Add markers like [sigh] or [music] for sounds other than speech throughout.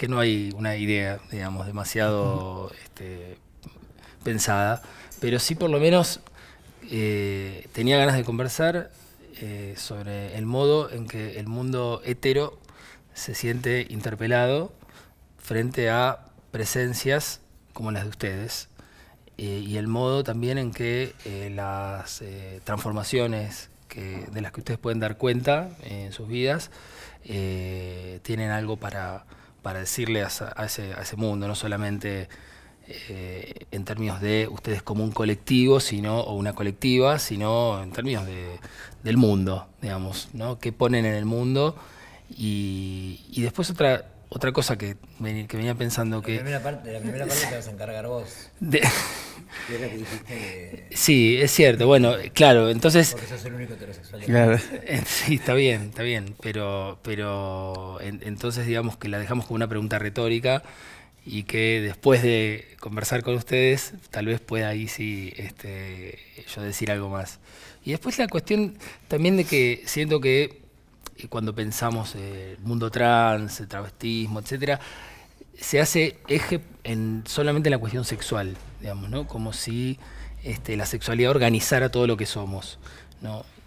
que no hay una idea, digamos, demasiado este, pensada, pero sí por lo menos eh, tenía ganas de conversar eh, sobre el modo en que el mundo hetero se siente interpelado frente a presencias como las de ustedes eh, y el modo también en que las transformaciones de las que ustedes pueden dar cuenta en sus vidas tienen algo para para decirle a, ese, mundo, no solamente eh, en términos de ustedes como un colectivo, sino, o una colectiva, sino en términos del mundo, digamos, ¿no? ¿Qué ponen en el mundo? y después otra otra cosa que, venía pensando que... De la primera parte te vas a encargar vos. [laughs] sí, es cierto. Bueno, claro, entonces. Porque sos el único heterosexual. Claro. [laughs] Sí, está bien, está bien. Pero, pero entonces, digamos que la dejamos como una pregunta retórica y que después de conversar con ustedes, tal vez pueda ahí sí este, yo decir algo más. Y después la cuestión también de que siento que eh, cuando pensamos eh, el mundo trans, el travestismo, etcétera, se hace eje en solamente en la cuestión sexual, digamos, ¿no? Como si este, la sexualidad organizara todo lo que somos,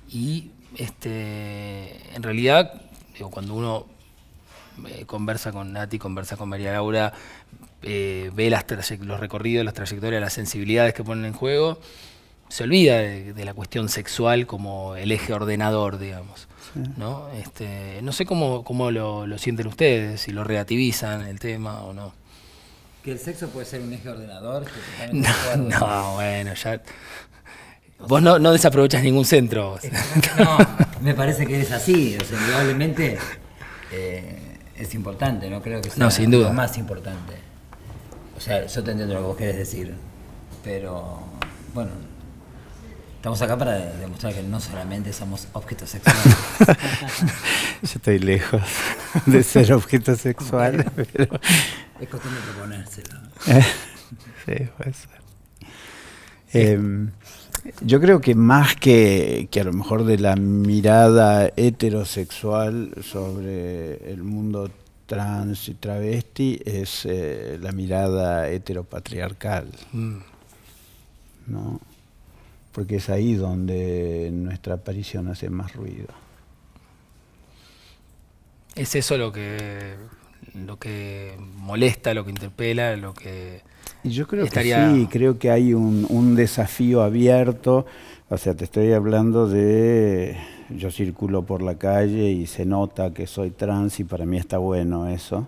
Y este, en realidad, cuando uno eh, conversa con Nati, conversa con María Laura, ve los recorridos, las trayectorias, las sensibilidades que ponen en juego, se olvida de, la cuestión sexual como el eje ordenador, digamos. ¿no? Este, no sé cómo, cómo lo, sienten ustedes, si lo relativizan el tema o no. ¿Que el sexo puede ser un eje ordenador? no, bueno, ya... Vos no, no, desaprovechas ningún centro. No, me parece que es así, o sea, indudablemente eh, es importante, no creo que sea no, sin duda. lo más importante. O sea, yo te entiendo lo que vos querés decir, pero bueno, Estamos acá para demostrar que no solamente somos objetos sexuales. [laughs] Yo estoy lejos de ser objeto sexual. pero... Es cuestión proponérselo. Eh, sí, puede ser. Eh, yo creo que más que, a lo mejor de la mirada heterosexual sobre el mundo trans y travesti es eh, la mirada heteropatriarcal. Mm. ¿No? porque es ahí donde nuestra aparición hace más ruido. Es eso lo que lo que molesta, lo que interpela, lo que yo creo estaría... que sí, creo que hay un, un, desafío abierto. O sea, te estoy hablando de. Yo circulo por la calle y se nota que soy trans y para mí está bueno eso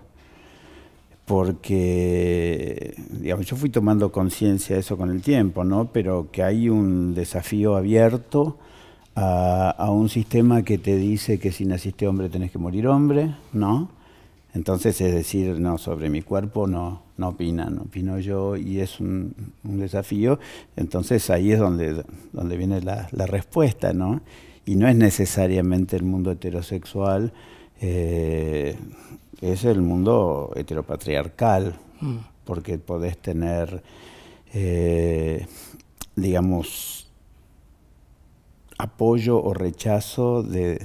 porque digamos, yo fui tomando conciencia de eso con el tiempo, ¿no? pero que hay un desafío abierto a, un sistema que te dice que si naciste hombre tenés que morir hombre, ¿no? Entonces es decir, no, sobre mi cuerpo no, no opinan, opino yo y es un, desafío. Entonces ahí es donde, donde viene la, respuesta, ¿no? Y no es necesariamente el mundo heterosexual. Eh, es el mundo heteropatriarcal, mm. porque podés tener, eh, digamos, apoyo o rechazo de,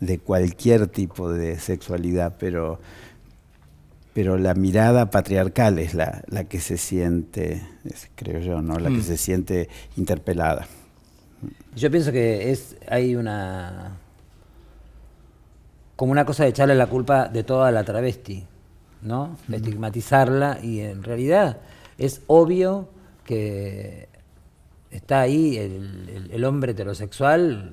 de cualquier tipo de sexualidad, pero, pero la mirada patriarcal es la, que se siente, creo yo, ¿no? la que mm. se siente interpelada. Yo pienso que es, hay una como una cosa de echarle la culpa de toda la travesti, ¿no? Estigmatizarla y en realidad es obvio que está ahí el, hombre heterosexual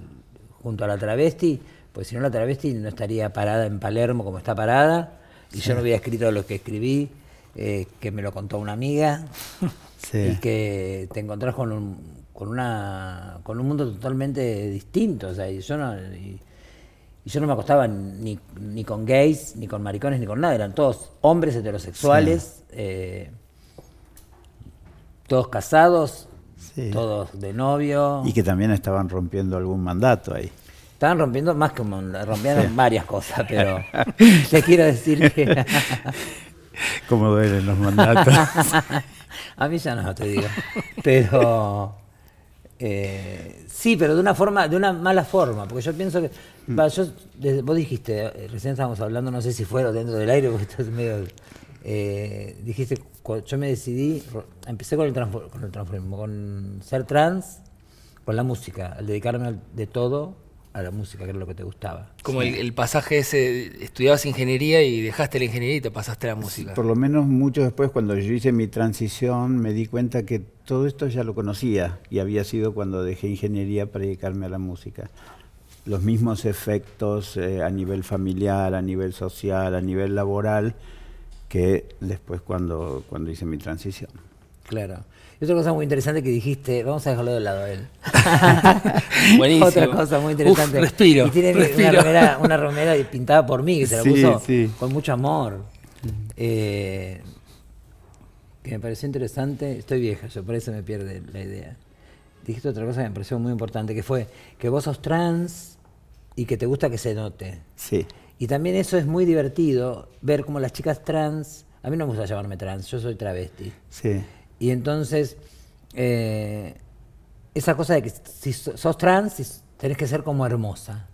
junto a la travesti, pues si no la travesti no estaría parada en Palermo como está parada y yo no hubiera escrito lo que escribí, eh, que me lo contó una amiga [laughs] y que te encontrás con un, con, una, con un mundo totalmente distinto. O sea, yo no, y, y yo no me acostaba ni, con gays, ni con maricones, ni con nada. Eran todos hombres heterosexuales, eh, todos casados, todos de novio. Y que también estaban rompiendo algún mandato ahí. Estaban rompiendo más que un mandato, rompían varias cosas, pero [laughs] te quiero decir que... Cómo duelen los mandatos. [laughs] A mí ya no te digo. Pero eh, sí, pero de una forma, de una mala forma, porque yo pienso que. Mm. vos dijiste, eh, recién estábamos hablando, no sé si fuera dentro del aire, porque [laughs] estás medio. Eh, dijiste, yo me decidí, empecé con el, con el transformismo, con ser trans, con la música, al dedicarme de todo a la música, que era lo que te gustaba. Como el, pasaje ese, estudiabas ingeniería y dejaste la ingeniería y te pasaste a la música. por lo menos mucho después, cuando yo hice mi transición, me di cuenta que todo esto ya lo conocía y había sido cuando dejé ingeniería para dedicarme a la música. Los mismos efectos eh, a nivel familiar, a nivel social, a nivel laboral, que después cuando, cuando hice mi transición. Claro. Y otra cosa muy interesante que dijiste, vamos a dejarlo de lado a él. [laughs] Buenísimo. Otra cosa muy interesante. y tiene Una, romera pintada por mí, que se la puso con mucho amor. Eh, que me pareció interesante, estoy vieja yo, por eso me pierde la idea. Dijiste otra cosa que me pareció muy importante, que fue que vos sos trans y que te gusta que se note. Sí. Y también eso es muy divertido, ver cómo las chicas trans, a mí no me gusta llamarme trans, yo soy travesti. Sí. Y entonces, eh, esa cosa de que si sos trans, tenés que ser como hermosa.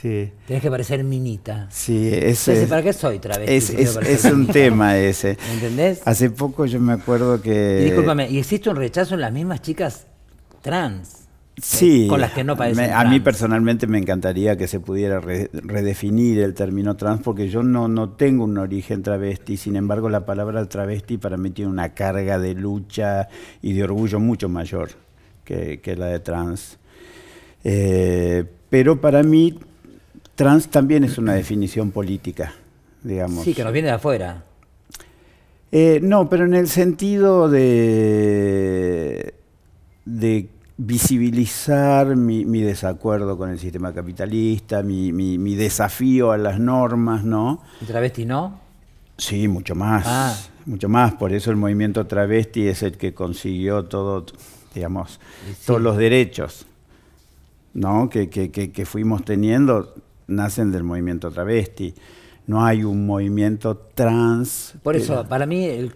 Tienes que parecer minita. Sí, ese. ¿Para qué soy travesti? Es, un tema ese. ¿Entendés? Hace poco yo me acuerdo que. Y ¿y existe un rechazo en las mismas chicas trans? Sí. Eh, con las que no parecen. a mí personalmente me encantaría que se pudiera redefinir el término trans porque yo no, no tengo un origen travesti, sin embargo la palabra travesti para mí tiene una carga de lucha y de orgullo mucho mayor que, la de trans. Eh, pero para mí Trans también es una definición política, digamos. Sí, que nos viene de afuera. Eh, no, pero en el sentido de, de visibilizar mi, desacuerdo con el sistema capitalista, mi, desafío a las normas, ¿no? ¿Y travesti no? Sí, mucho más. Ah. Mucho más. Por eso el movimiento travesti es el que consiguió todo, digamos, todos los derechos ¿no? que, que fuimos teniendo nacen del movimiento travesti. No hay un movimiento trans. Por eso, para mí el,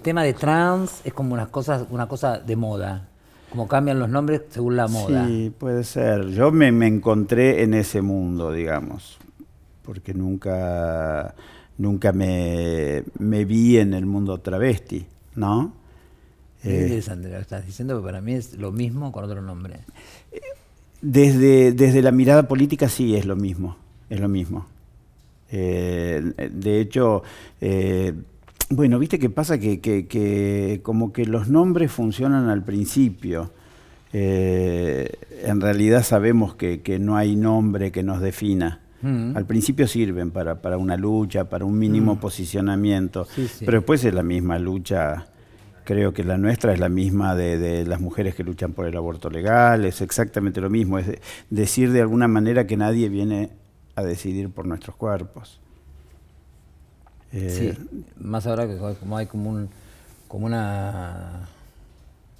tema de trans es como una cosa, una cosa de moda. Como cambian los nombres según la moda. Sí, puede ser. Yo me, encontré en ese mundo, digamos. Porque nunca, nunca me, me vi en el mundo travesti, ¿no? Es eh, interesante lo que estás diciendo, porque para mí es lo mismo con otro nombre. Eh, desde, la mirada política sí es lo mismo, es lo mismo. Eh, de hecho, eh, bueno, viste qué pasa que, que, como que los nombres funcionan al principio. Eh, en realidad sabemos que, que, no hay nombre que nos defina. Mm. Al principio sirven para, para, una lucha, para un mínimo mm. posicionamiento, pero después es la misma lucha creo que la nuestra es la misma de, las mujeres que luchan por el aborto legal, es exactamente lo mismo, es decir de alguna manera que nadie viene a decidir por nuestros cuerpos. sí, eh, más ahora que como hay como, un, como una...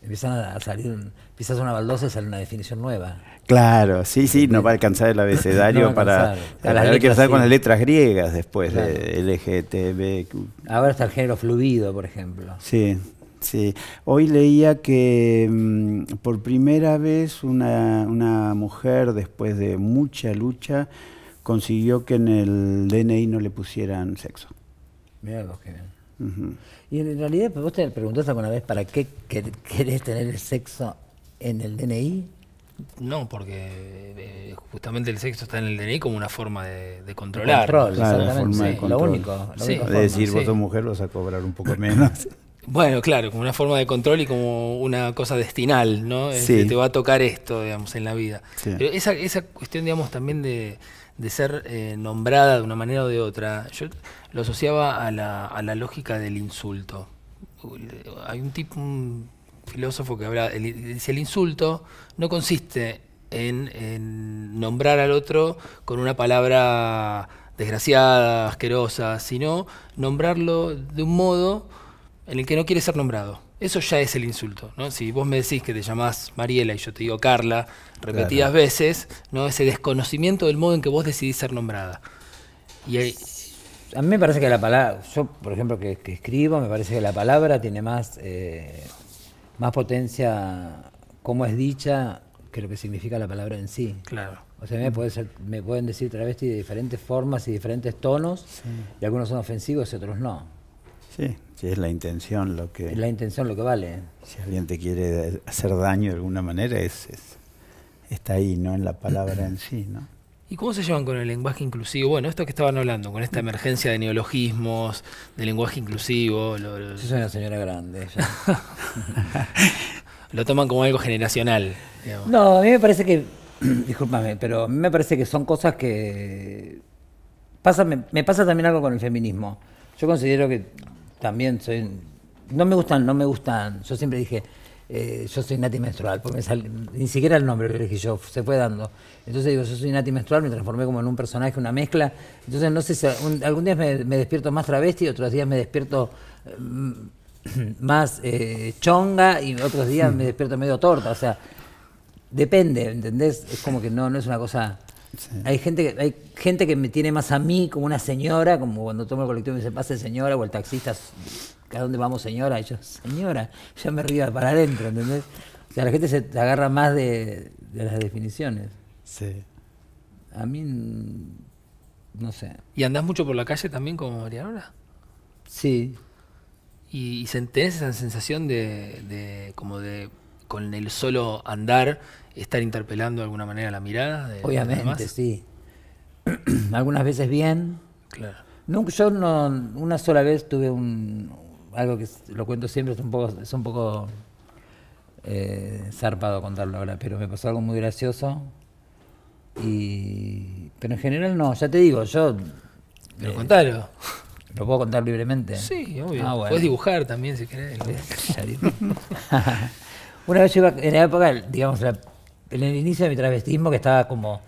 Empiezan a salir, quizás una baldosa y sale una definición nueva. Claro, sí, sí, no va a alcanzar el [laughs] abecedario para... Hay que empezar con las letras griegas después, de LGTB. Ahora está el género fluido, por ejemplo. Sí, Sí, hoy leía que mm, por primera vez una, una, mujer, después de mucha lucha, consiguió que en el DNI no le pusieran sexo. Mira que... Y en realidad, pues, vos te preguntaste alguna vez, ¿para qué querés tener el sexo en el DNI? No, porque eh, justamente el sexo está en el DNI como una forma de, controlar. Control, forma Lo único. de decir, vos sos mujer, vas a cobrar un poco menos. [laughs] Bueno, claro, como una forma de control y como una cosa destinal, ¿no? que te va a tocar esto, digamos, en la vida. Pero esa, esa cuestión, digamos, también de, ser eh, nombrada de una manera o de otra, yo lo asociaba a la, a la lógica del insulto. Hay un tipo, un filósofo que habla, el, dice, el insulto no consiste en nombrar al otro con una palabra desgraciada, asquerosa, sino nombrarlo de un modo en el que no quiere ser nombrado. Eso ya es el insulto, ¿no? Si vos me decís que te llamás Mariela y yo te digo Carla repetidas veces, ¿no? Ese desconocimiento del modo en que vos decidís ser nombrada. Y A mí me parece que la palabra, yo por ejemplo que, escribo, me parece que la palabra tiene más, eh, más potencia como es dicha que lo que significa la palabra en sí. Claro. O sea, me, puede me pueden decir travesti de diferentes formas y diferentes tonos, y algunos son ofensivos y otros no. Sí, es la intención lo que... Es la intención lo que vale. Si alguien te quiere hacer daño de alguna manera, está ahí, no en la palabra en sí, ¿no? ¿Y cómo se llevan con el lenguaje inclusivo? Bueno, esto que estaban hablando, con esta emergencia de neologismos, de lenguaje inclusivo. Lo, Yo soy una señora grande. [laughs] lo toman como algo generacional. No, a mí me parece que, [clears throat] discúlpame, pero a mí me parece que son cosas que... Pasa, me, pasa también algo con el feminismo. Yo considero que también soy. No me gustan, no me gustan. Yo siempre dije, eh, yo soy Nati Menstrual, porque ni siquiera el nombre lo elegí yo, se fue dando. Entonces digo, yo soy Nati Menstrual, me transformé como en un personaje, una mezcla. Entonces no sé si algún día me, despierto más travesti, otros días me despierto mm, [clears throat] más eh, chonga y otros días me despierto medio torta. O sea, depende, ¿entendés? Es como que no, no es una cosa... Hay, gente, hay gente que me tiene más a mí como una señora, como cuando tomo el colectivo y me dice, pase señora, o el taxista, ¿a dónde vamos señora? Y yo, señora, ya me río para adentro, ¿entendés? O sea, la gente se agarra más de, las definiciones. Sí. A mí, no sé. ¿Y andás mucho por la calle también como Mariana? Sí. ¿Y, tenés esa sensación de como de con el solo andar estar interpelando de alguna manera la mirada? De, Obviamente, sí. [clears throat] Algunas veces bien. Claro. Nunca, yo no, una sola vez tuve un, algo que lo cuento siempre, es un poco, es un poco eh, zarpado contarlo ahora, pero me pasó algo muy gracioso. Y, pero en general no, ya te digo, yo... Pero eh, contalo. ¿Lo puedo contar libremente? Sí, obvio. Ah, Puedes dibujar también si querés. [laughs] [laughs] Una vez iba, en la época, digamos, en el inicio de mi travestismo, que estaba como,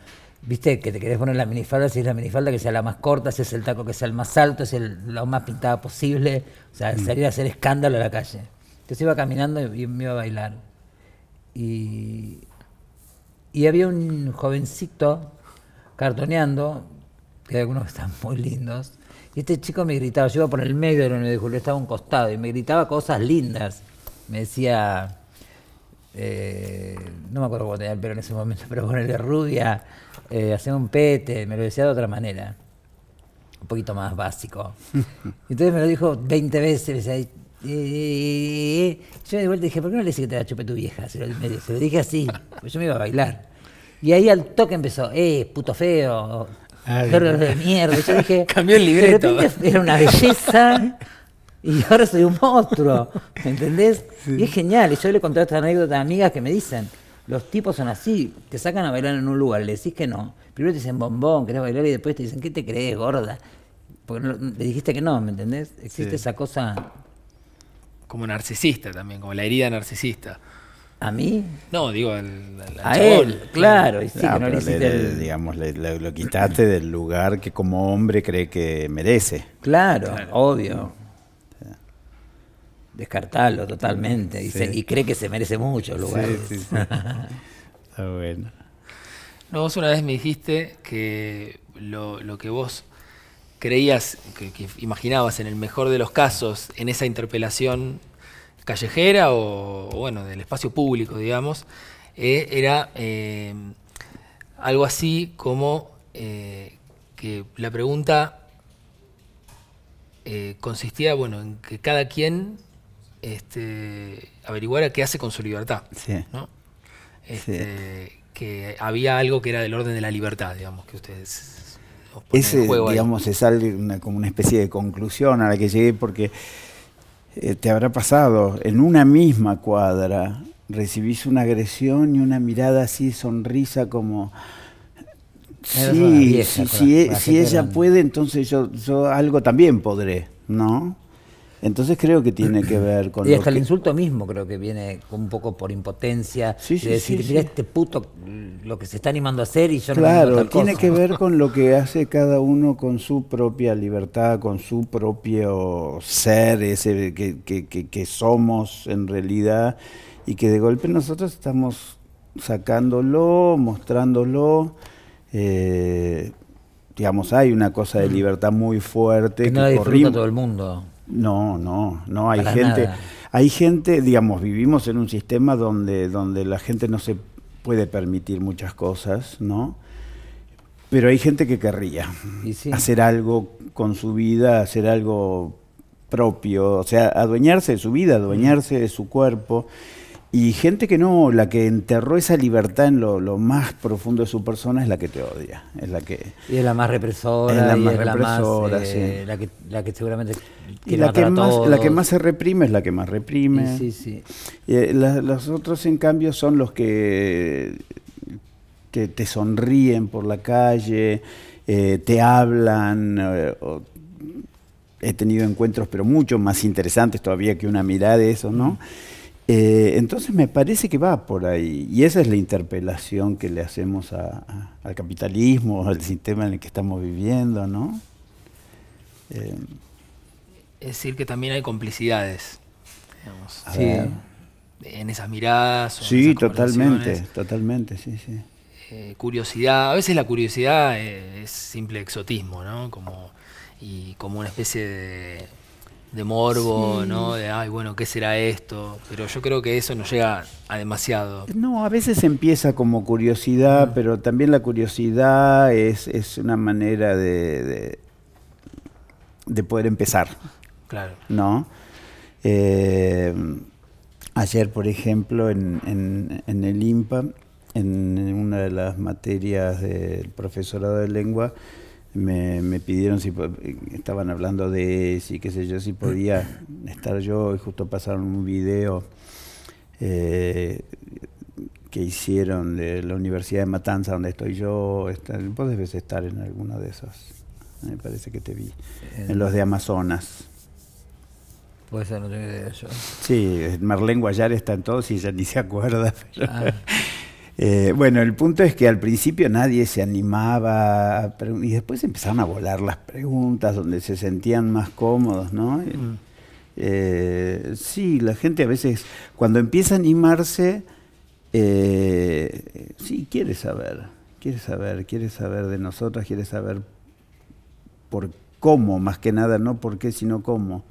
viste, que te querés poner la minifalda, si es la minifalda que sea la más corta, si es el taco que sea el más alto, si es lo más pintada posible, o sea, mm. salir a hacer escándalo a la calle. Entonces iba caminando y me iba a bailar. Y, y había un jovencito cartoneando, que hay algunos que [laughs] están muy lindos, y este chico me gritaba, yo iba por el medio de dijo, Julio, estaba un costado, y me gritaba cosas lindas. Me decía, eh, no me acuerdo cómo tenía el pelo en ese momento, [laughs] pero ponerle rubia, eh, hacer un pete, me lo decía de otra manera, un poquito más básico. [laughs] Entonces me lo dijo 20 veces, me decía, yo de vuelta dije, ¿por qué no le dije que te la chupé tu vieja? Se lo, dije así, pues yo me iba a bailar. Y ahí al toque empezó, eh, puto feo, Ay, ah, de mierda. Yo dije, [laughs] cambió el libreto. era una belleza y [laughs] ahora soy un monstruo, ¿me entendés? Y es genial, y yo le conté esta anécdota a amigas que me dicen, los tipos son así, te sacan a bailar en un lugar, le decís que no, primero te dicen bombón, querés bailar y después te dicen, ¿qué te crees, gorda? Porque le dijiste que no, ¿me entendés? Existe esa cosa... Como narcisista también, como la herida narcisista. ¿A mí? No, digo, al, a él, claro. Y sí, no le, el... digamos, le, lo quitaste del lugar que como hombre cree que merece. claro. obvio descartarlo totalmente. Y, cree que se merece mucho el lugar. [laughs] Ah, bueno. No, vos una vez me dijiste que lo, que vos creías, que, imaginabas en el mejor de los casos, en esa interpelación callejera o, bueno, del espacio público, digamos, eh, era eh, algo así como eh, que la pregunta consistía, bueno, en que cada quien este, averiguara qué hace con su libertad. ¿no? Este, que había algo que era del orden de la libertad, digamos, que ustedes. Ese, digamos, es algo, como una especie de conclusión a la que llegué, porque eh, te habrá pasado, en una misma cuadra recibís una agresión y una mirada así, sonrisa como... Sí, eh, si, si ella puede, entonces yo, yo algo también podré, ¿no? Entonces creo que tiene que ver con... Y hasta el insulto mismo creo que viene un poco por impotencia, sí, sí, de decir, este puto mm, lo que se está animando a hacer y yo claro, Claro, tiene que ver [laughs] con lo que hace cada uno con su propia libertad, con su propio ser, ese que, que, que, somos en realidad, y que de golpe nosotros estamos sacándolo, mostrándolo. Eh, digamos, hay una cosa de mm. libertad muy fuerte. Que, no la disfruta todo el mundo. No, no, no hay gente, hay gente, digamos, vivimos en un sistema donde, donde la gente no se puede permitir muchas cosas, ¿no? Pero hay gente que querría hacer algo con su vida, hacer algo propio, o sea, adueñarse de su vida, adueñarse de su cuerpo. Y gente que no, la que enterró esa libertad en lo, más profundo de su persona es la que te odia. Es la que, y es la más represora. Es la más la, eh, la, que, seguramente. Y la, que más, la que más se reprime es la que más reprime. Sí, sí. Eh, los otros, en cambio, son los que te, sonríen por la calle, eh, te hablan. he tenido encuentros, pero mucho más interesantes todavía que una mirada de eso, ¿no? Eh, entonces me parece que va por ahí, y esa es la interpelación que le hacemos al capitalismo, al sistema en el que estamos viviendo, ¿no? Eh, es decir, que también hay complicidades, digamos, en esas miradas. sí, totalmente, totalmente, sí, sí. Eh, curiosidad, a veces la curiosidad es simple exotismo, ¿no? y como una especie de de morbo, ¿no? De, ay, bueno, ¿qué será esto? Pero yo creo que eso nos llega a demasiado. No, a veces empieza como curiosidad, mm. pero también la curiosidad es, una manera de, de, poder empezar. Claro. ¿No? Eh, ayer, por ejemplo, en, en el IMPA, en una de las materias del profesorado de lengua, me, pidieron si estaban hablando de si qué sé yo si podía estar yo y justo pasaron un video eh, que hicieron de la Universidad de Matanza donde estoy yo ¿puedes vos debes estar en alguno de esos me parece que te vi en, eh, los de Amazonas Puede ser, no tengo idea yo. Sí, Marlene Guayar está en todos y ya ni se acuerda. Ah. Eh, bueno, el punto es que al principio nadie se animaba y después empezaron a volar las preguntas donde se sentían más cómodos, ¿no? Mm. Eh, sí, la gente a veces cuando empieza a animarse, eh, sí, quiere saber, quiere saber, quiere saber de nosotros, quiere saber por cómo, más que nada, no por qué, sino cómo,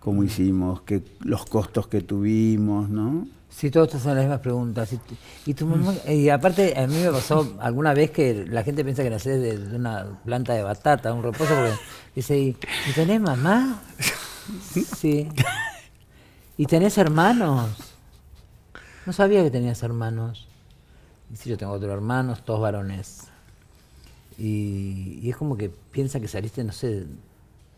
cómo mm. hicimos, que, los costos que tuvimos, ¿no? Sí, todos son las mismas preguntas. Y, y, y, aparte, a mí me pasó alguna vez que la gente piensa que nacés de, una planta de batata, un reposo, porque dice, ¿y, ¿y tenés mamá? Sí. [laughs] ¿Y tenés hermanos? No sabía que tenías hermanos. Y yo tengo otros hermanos, todos varones. Y, es como que piensa que saliste, no sé,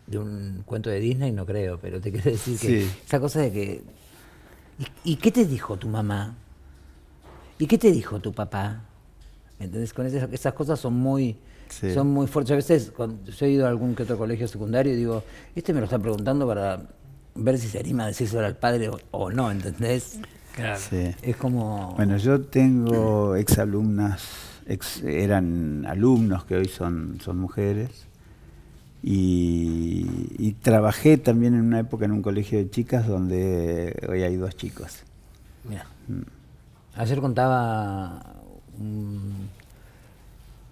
de un cuento de Disney, no creo, pero te quiero decir que esa cosa de que ¿Y, qué te dijo tu mamá? ¿Y qué te dijo tu papá? ¿Entendés? Con esas, cosas son muy, son muy fuertes. A veces cuando yo he ido a algún que otro colegio secundario y digo, este me lo está preguntando para ver si se anima a decir eso al padre o, no, ¿entendés? Claro. Es como... Bueno, yo tengo exalumnas, eran alumnos que hoy son, son mujeres, y, trabajé también en una época en un colegio de chicas donde hoy hay dos chicos. Mm. Ayer contaba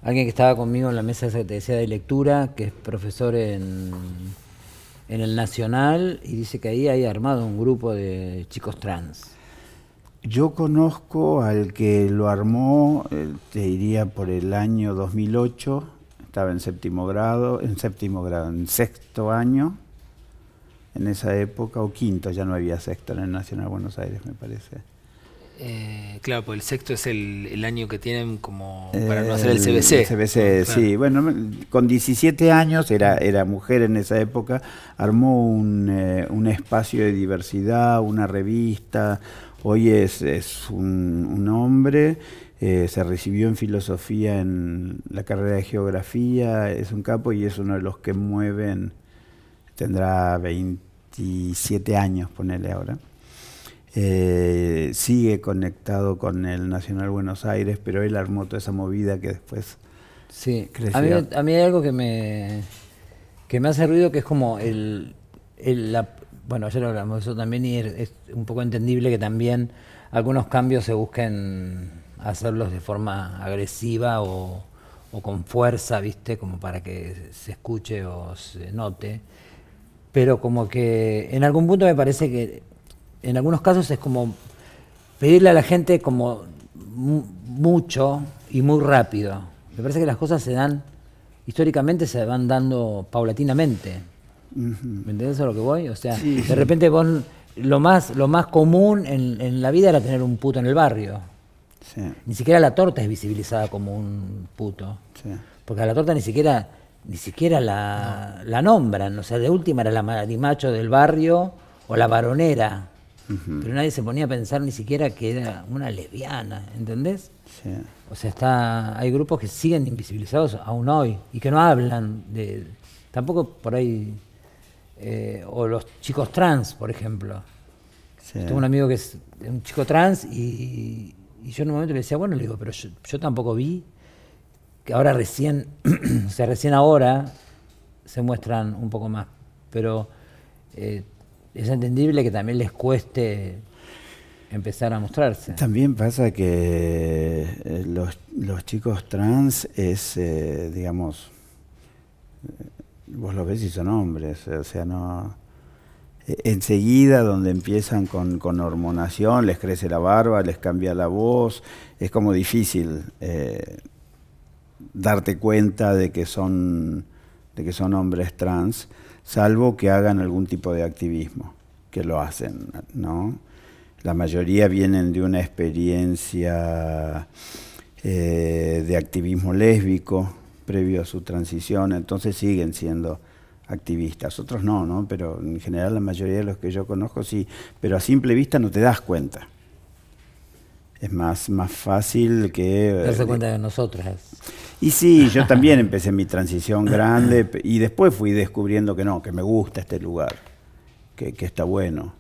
alguien que estaba conmigo en la mesa de lectura, que es profesor en, en el Nacional, y dice que ahí hay armado un grupo de chicos trans. Yo conozco al que lo armó, eh, te diría por el año 2008, estaba en séptimo grado, en séptimo grado, en sexto año, en esa época, o quinto, ya no había sexto en el Nacional Buenos Aires, me parece. Eh, claro, pues el sexto es el, año que tienen como para no hacer el, CBC. Eh, el CBC, sí. Bueno, con 17 años, era, era mujer en esa época, armó eh, un, espacio de diversidad, una revista. Hoy es, es un hombre eh, se recibió en filosofía en la carrera de geografía, es un capo y es uno de los que mueven, tendrá 27 años, ponele ahora. Eh, sigue conectado con el Nacional Buenos Aires, pero él armó toda esa movida que después sí. creció. A mí, a mí hay algo que me, que me hace ruido, que es como el, bueno, ayer hablamos de eso también y es un poco entendible que también algunos cambios se busquen hacerlos de forma agresiva o, con fuerza, ¿viste? Como para que se escuche o se note. Pero como que en algún punto me parece que en algunos casos es como pedirle a la gente como mucho y muy rápido. Me parece que las cosas se dan, históricamente se van dando paulatinamente. ¿Me entendés a lo que voy? O sea, de repente lo más, lo más común en la vida era tener un puto en el barrio. Ni siquiera la torta es visibilizada como un puto. Porque a la torta ni siquiera, ni siquiera la, nombran. O sea, de última era la marimacho del barrio o la varonera. Pero nadie se ponía a pensar ni siquiera que era una lesbiana, ¿entendés? O sea, está, hay grupos que siguen invisibilizados aún hoy y que no hablan de. Tampoco por ahí. Eh, o los chicos trans, por ejemplo. Tengo un amigo que es un chico trans y, y yo en un momento le decía, bueno, le digo, pero yo, tampoco vi que ahora recién, [clears throat] o sea, recién ahora se muestran un poco más. Pero eh, es entendible que también les cueste empezar a mostrarse. También pasa que eh, los, chicos trans es, eh, digamos, vos los ves y son hombres, o sea, no eh, enseguida, donde empiezan con, hormonación, les crece la barba, les cambia la voz, es como difícil eh, darte cuenta de que, son, de que son hombres trans, salvo que hagan algún tipo de activismo, que lo hacen, ¿no? La mayoría vienen de una experiencia eh, de activismo lésbico previo a su transición, entonces siguen siendo activistas, otros no, ¿no? Pero en general la mayoría de los que yo conozco sí, pero a simple vista no te das cuenta. Es más, más fácil que... Eh, Darse cuenta de nosotras. Y sí, yo [laughs] también empecé mi transición grande y después fui descubriendo que no, que me gusta este lugar, que, está bueno.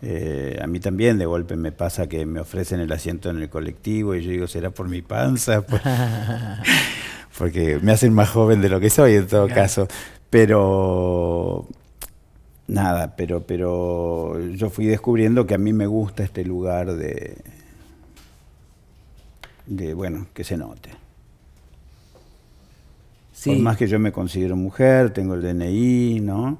Eh, a mí también de golpe me pasa que me ofrecen el asiento en el colectivo y yo digo, ¿será por mi panza? [laughs] [laughs] Porque me hacen más joven de lo que soy en todo caso. Pero nada, pero, pero yo fui descubriendo que a mí me gusta este lugar de, de bueno, que se note. Por más que yo me considero mujer, tengo el DNI, ¿no?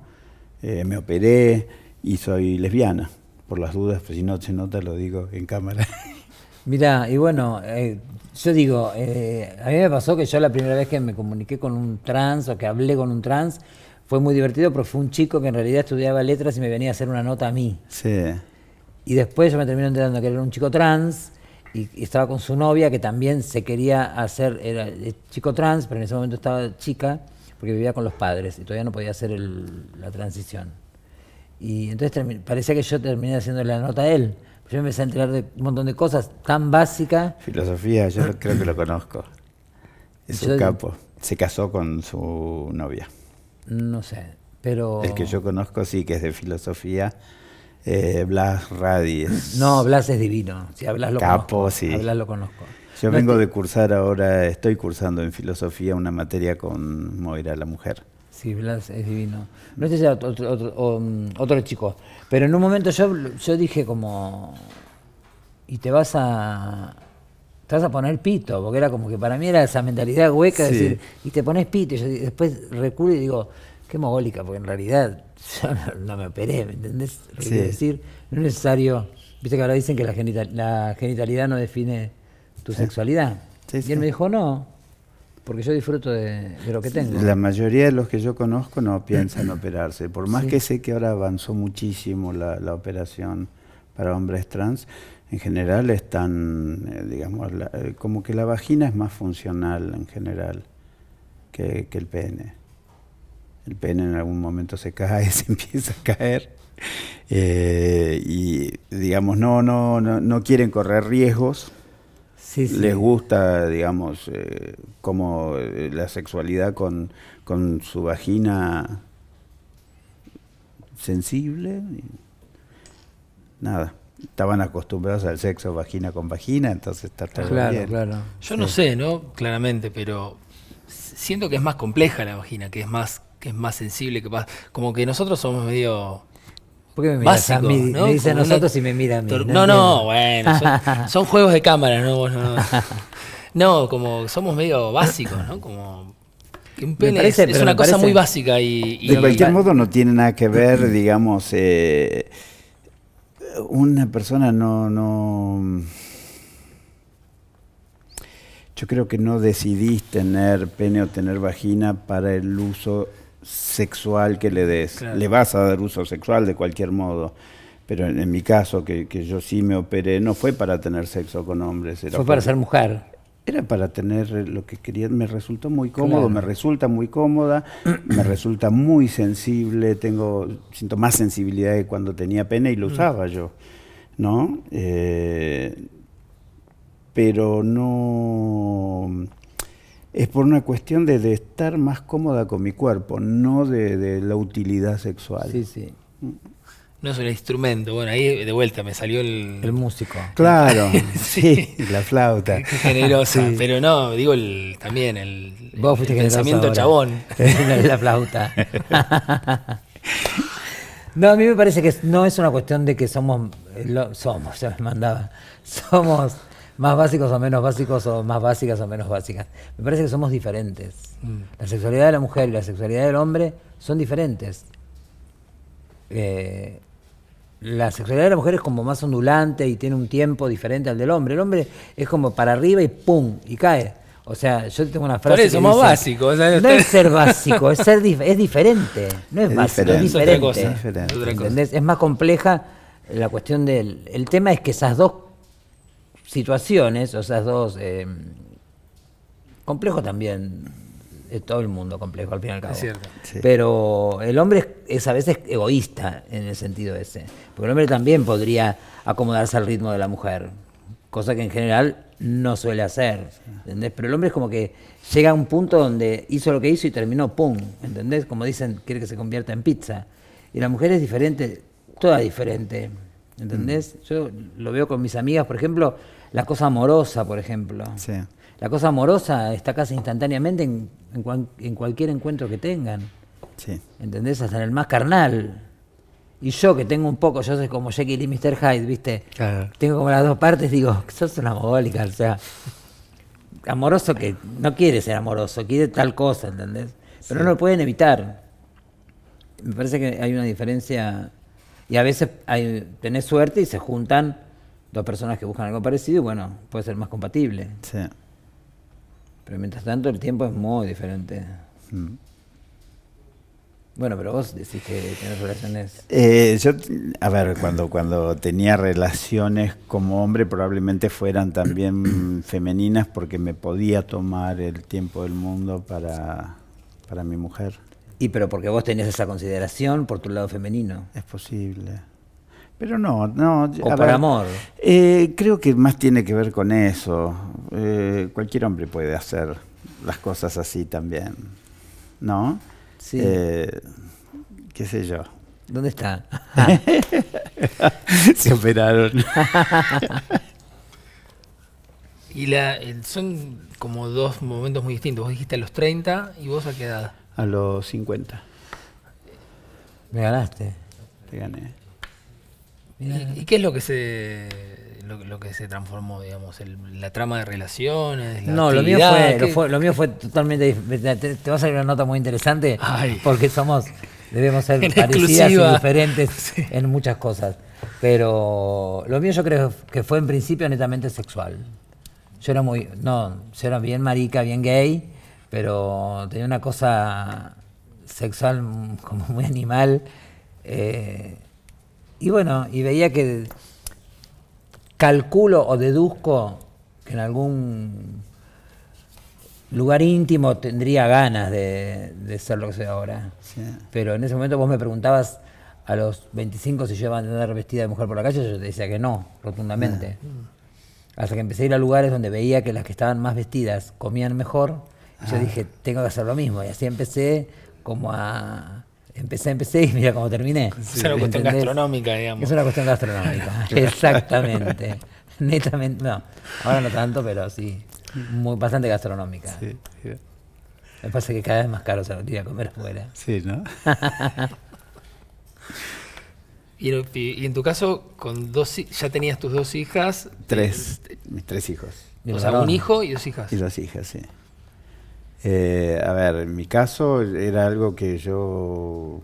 Eh, me operé y soy lesbiana. Por las dudas, pues, si no se nota, lo digo en cámara. [laughs] Mira, y bueno, eh, yo digo, eh, a mí me pasó que yo la primera vez que me comuniqué con un trans o que hablé con un trans fue muy divertido, pero fue un chico que en realidad estudiaba letras y me venía a hacer una nota a mí. Sí. Y después yo me terminé enterando que era un chico trans y, estaba con su novia que también se quería hacer, era eh, chico trans, pero en ese momento estaba chica porque vivía con los padres y todavía no podía hacer la transición. Y entonces parecía que yo terminé haciendo la nota a él. Yo me empecé a enterar de un montón de cosas tan básicas. Filosofía, yo [coughs] creo que lo conozco. Es un capo. Se casó con su novia. No sé, pero... El que yo conozco sí, que es de filosofía. Eh, Blas Radies. [coughs] No, Blas es divino. Si hablas lo Capo, sí. Hablas lo conozco. Yo vengo de cursar ahora, estoy cursando en filosofía una materia con Moira la mujer. Sí, es divino. No este sea otro, mm, otro, chico. Pero en un momento yo, yo dije como... Y te vas a... vas a poner pito, porque era como que para mí era esa mentalidad hueca de decir, y te pones pito. Y después recurro y digo, qué mogólica, porque en realidad [laughs] yo no, me operé, ¿me entendés? decir, no es necesario. Viste que ahora dicen que la, la genitalidad no define tu sexualidad. y él me dijo, no, porque yo disfruto de, lo que tengo. La mayoría de los que yo conozco no piensan [clears throat] operarse, por más que sé que ahora avanzó muchísimo la, operación para hombres trans, en general están, eh, digamos, eh, como que la vagina es más funcional en general que, el pene. El pene en algún momento se cae, [laughs] se empieza a caer. Eh, y digamos, no, no, no, no quieren correr riesgos les gusta, digamos, eh, como eh, la sexualidad con, con, su vagina sensible. Nada, estaban acostumbrados al sexo vagina con vagina, entonces está claro, Claro. Yo no sé, ¿no? Claramente, pero siento que es más compleja la vagina, que es más que es más sensible, que como que nosotros somos medio ¿Por qué me miran a mí? Me dice a nosotros y me mira a mí. No, no, bueno, [laughs] son, juegos de cámara, ¿no? [laughs] no, como somos medio básicos, ¿no? Como un pene es, una cosa muy básica y, De cualquier modo no tiene nada que ver, digamos, eh, una persona no, no... Yo creo que no decidís tener pene o tener vagina para el uso sexual que le des. Le vas a dar uso sexual de cualquier modo. Pero en, mi caso, que, yo sí me operé, no fue para tener sexo con hombres. Era fue para, ser mujer. Era para tener eh, lo que quería. Me resultó muy cómodo, me resulta muy cómoda, [clears throat] me resulta muy sensible. Tengo, siento más sensibilidad que cuando tenía pena y lo mm. usaba yo. ¿No? Eh, pero no es por una cuestión de, estar más cómoda con mi cuerpo, no de, la utilidad sexual. Sí, sí. Mm. No es un instrumento, bueno, ahí de vuelta me salió el... El músico. Claro, [laughs] sí, la flauta. generosa, pero no, digo el, también el, ¿Vos pensamiento chabón. [laughs] la flauta. No, a mí me parece que no es una cuestión de que somos, eh, somos, ya me mandaba, somos más básicos o menos básicos o más básicas o menos básicas. Me parece que somos diferentes. Mm. La sexualidad de la mujer y la sexualidad del hombre son diferentes. Eh, la sexualidad de la mujer es como más ondulante y tiene un tiempo diferente al del hombre. El hombre es como para arriba y pum, y cae. O sea, yo tengo una frase. Por eso, somos no es ser básico, es ser es diferente. No es, básico, es diferente. Es, es más compleja la cuestión del. El tema es que esas dos situaciones, o sea, dos... Eh, complejo también, es todo el mundo complejo al fin y al cabo. Pero el hombre es, a veces egoísta en el sentido ese, porque el hombre también podría acomodarse al ritmo de la mujer, cosa que en general no suele hacer, ¿entendés? Pero el hombre es como que llega a un punto donde hizo lo que hizo y terminó, ¡pum! ¿Entendés? Como dicen, quiere que se convierta en pizza. Y la mujer es diferente, toda diferente, ¿entendés? Yo lo veo con mis amigas, por ejemplo, la cosa amorosa, por ejemplo. La cosa amorosa está casi instantáneamente en, cualquier encuentro que tengan. ¿Entendés? Hasta en el más carnal. Y yo que tengo un poco, yo soy como Jackie y Mr. Hyde, ¿viste? Tengo como las dos partes, digo, [laughs] sos una mogólica, o sea, amoroso que no quiere ser amoroso, quiere tal cosa, ¿entendés? Pero no lo pueden evitar. Me parece que hay una diferencia y a veces hay, tenés suerte y se juntan dos personas que buscan algo parecido, bueno, puede ser más compatible. Sí. Pero mientras tanto el tiempo es muy diferente. Mm. Bueno, pero vos decís que tenés relaciones. Eh, yo, a ver, cuando, cuando tenía relaciones como hombre, probablemente fueran también [clears throat] femeninas, porque me podía tomar el tiempo del mundo para, para mi mujer. Y pero porque vos tenías esa consideración por tu lado femenino. Es posible. Pero no, no. O por amor. Eh, creo que más tiene que ver con eso. Eh, cualquier hombre puede hacer las cosas así también, ¿no? Sí. Eh, ¿Qué sé yo? ¿Dónde está? [laughs] Se operaron. y la, son como dos momentos muy distintos. Vos dijiste a los 30 y vos a qué edad? A los 50. Me ganaste. Te gané. ¿Y, qué es lo que se lo, que se transformó, digamos, el, la trama de relaciones? no, lo mío, fue, lo, mío fue totalmente diferente. Te, vas a salir una nota muy interesante porque somos debemos ser [laughs] parecidas y diferentes [laughs] en muchas cosas. Pero lo mío yo creo que fue en principio netamente sexual. Yo era muy, no, yo era bien marica, bien gay, pero tenía una cosa sexual como muy animal. Eh, y bueno, y veía que calculo o deduzco que en algún lugar íntimo tendría ganas de, ser lo que soy ahora. Pero en ese momento vos me preguntabas a los 25 si yo iba a andar vestida de mujer por la calle, yo te decía que no, rotundamente. Ah. Hasta que empecé a ir a lugares donde veía que las que estaban más vestidas comían mejor, yo ah. dije, tengo que hacer lo mismo. Y así empecé como a, Empecé, empecé y mira cómo terminé. es una cuestión gastronómica, digamos. Es una cuestión gastronómica, [laughs] exactamente. [laughs] Netamente, no, ahora no tanto, pero sí, muy, bastante gastronómica. Sí, sí. Me pasa que cada vez más caro se lo tira a comer afuera. Sí, ¿no? [laughs] y, en tu caso, con dos, ya tenías tus dos hijas. Tres, este, mis tres hijos. O sea, un hijo y dos hijas. Y dos hijas, sí. Eh, a ver, en mi caso era algo que yo,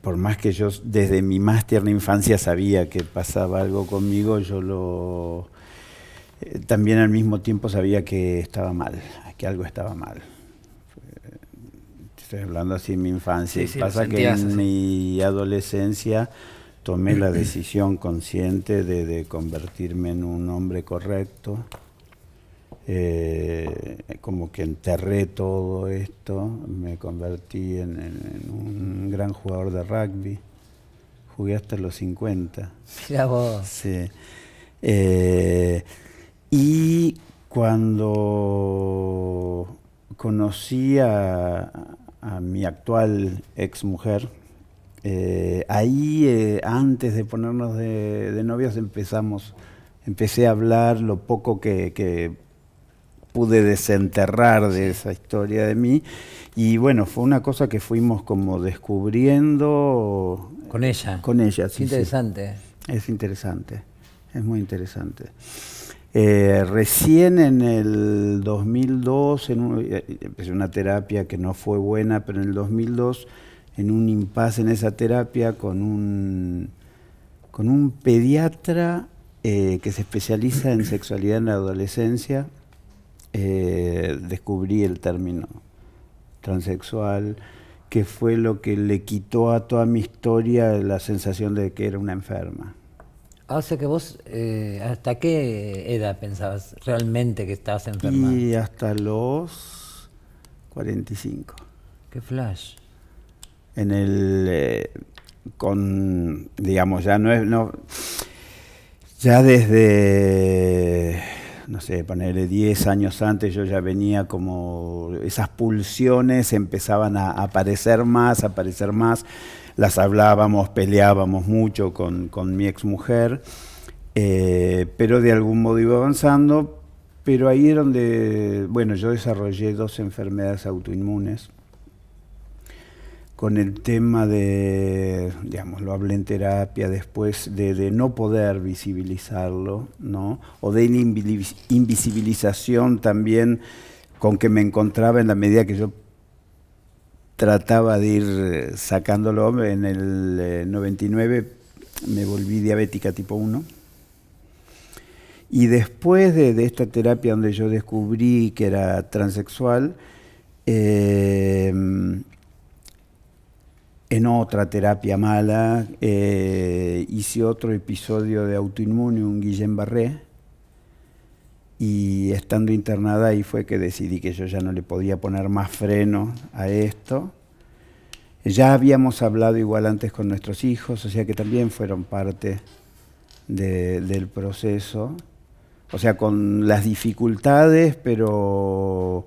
por más que yo desde mi más tierna infancia sabía que pasaba algo conmigo, yo lo eh, también al mismo tiempo sabía que estaba mal, que algo estaba mal. Estoy hablando así en mi infancia. Sí, Pasa que en mi adolescencia tomé la [clears throat] decisión consciente de convertirme en un hombre correcto eh, como que enterré todo esto, me convertí en, un gran jugador de rugby, jugué hasta los 50. Mira vos. Sí. Eh, y cuando conocí a, mi actual ex eh, ahí antes de ponernos de, novias novios empezamos, empecé a hablar lo poco que, que pude desenterrar de esa historia de mí. Y bueno, fue una cosa que fuimos como descubriendo. Con ella. Con ella, Es interesante. Es interesante, es muy interesante. Eh, recién en el 2002, empecé eh, una terapia que no fue buena, pero en el 2002, en un impasse en esa terapia con un, con un pediatra eh, que se especializa en sexualidad en la adolescencia, eh, descubrí el término transexual, que fue lo que le quitó a toda mi historia la sensación de que era una enferma. Hace ah, que vos, eh, ¿hasta qué edad pensabas realmente que estabas enferma? Y hasta los 45. ¿Qué flash? En el... Eh, con, digamos, ya no es... No, ya desde no sé, ponerle 10 años antes, yo ya venía como esas pulsiones empezaban a aparecer más, a aparecer más, las hablábamos, peleábamos mucho con, mi ex mujer, eh, pero de algún modo iba avanzando, pero ahí era donde, bueno, yo desarrollé dos enfermedades autoinmunes con el tema de, digamos, lo hablé en terapia después, de, no poder visibilizarlo, ¿no? O de invisibilización también con que me encontraba en la medida que yo trataba de ir eh, sacándolo. En el 99 eh, me volví diabética tipo 1. Y después de, esta terapia donde yo descubrí que era transexual, eh, en otra terapia mala, eh, hice otro episodio de autoinmune, un Guillén Barré, y estando internada ahí fue que decidí que yo ya no le podía poner más freno a esto. Ya habíamos hablado igual antes con nuestros hijos, o sea que también fueron parte del proceso. O sea, con las dificultades, pero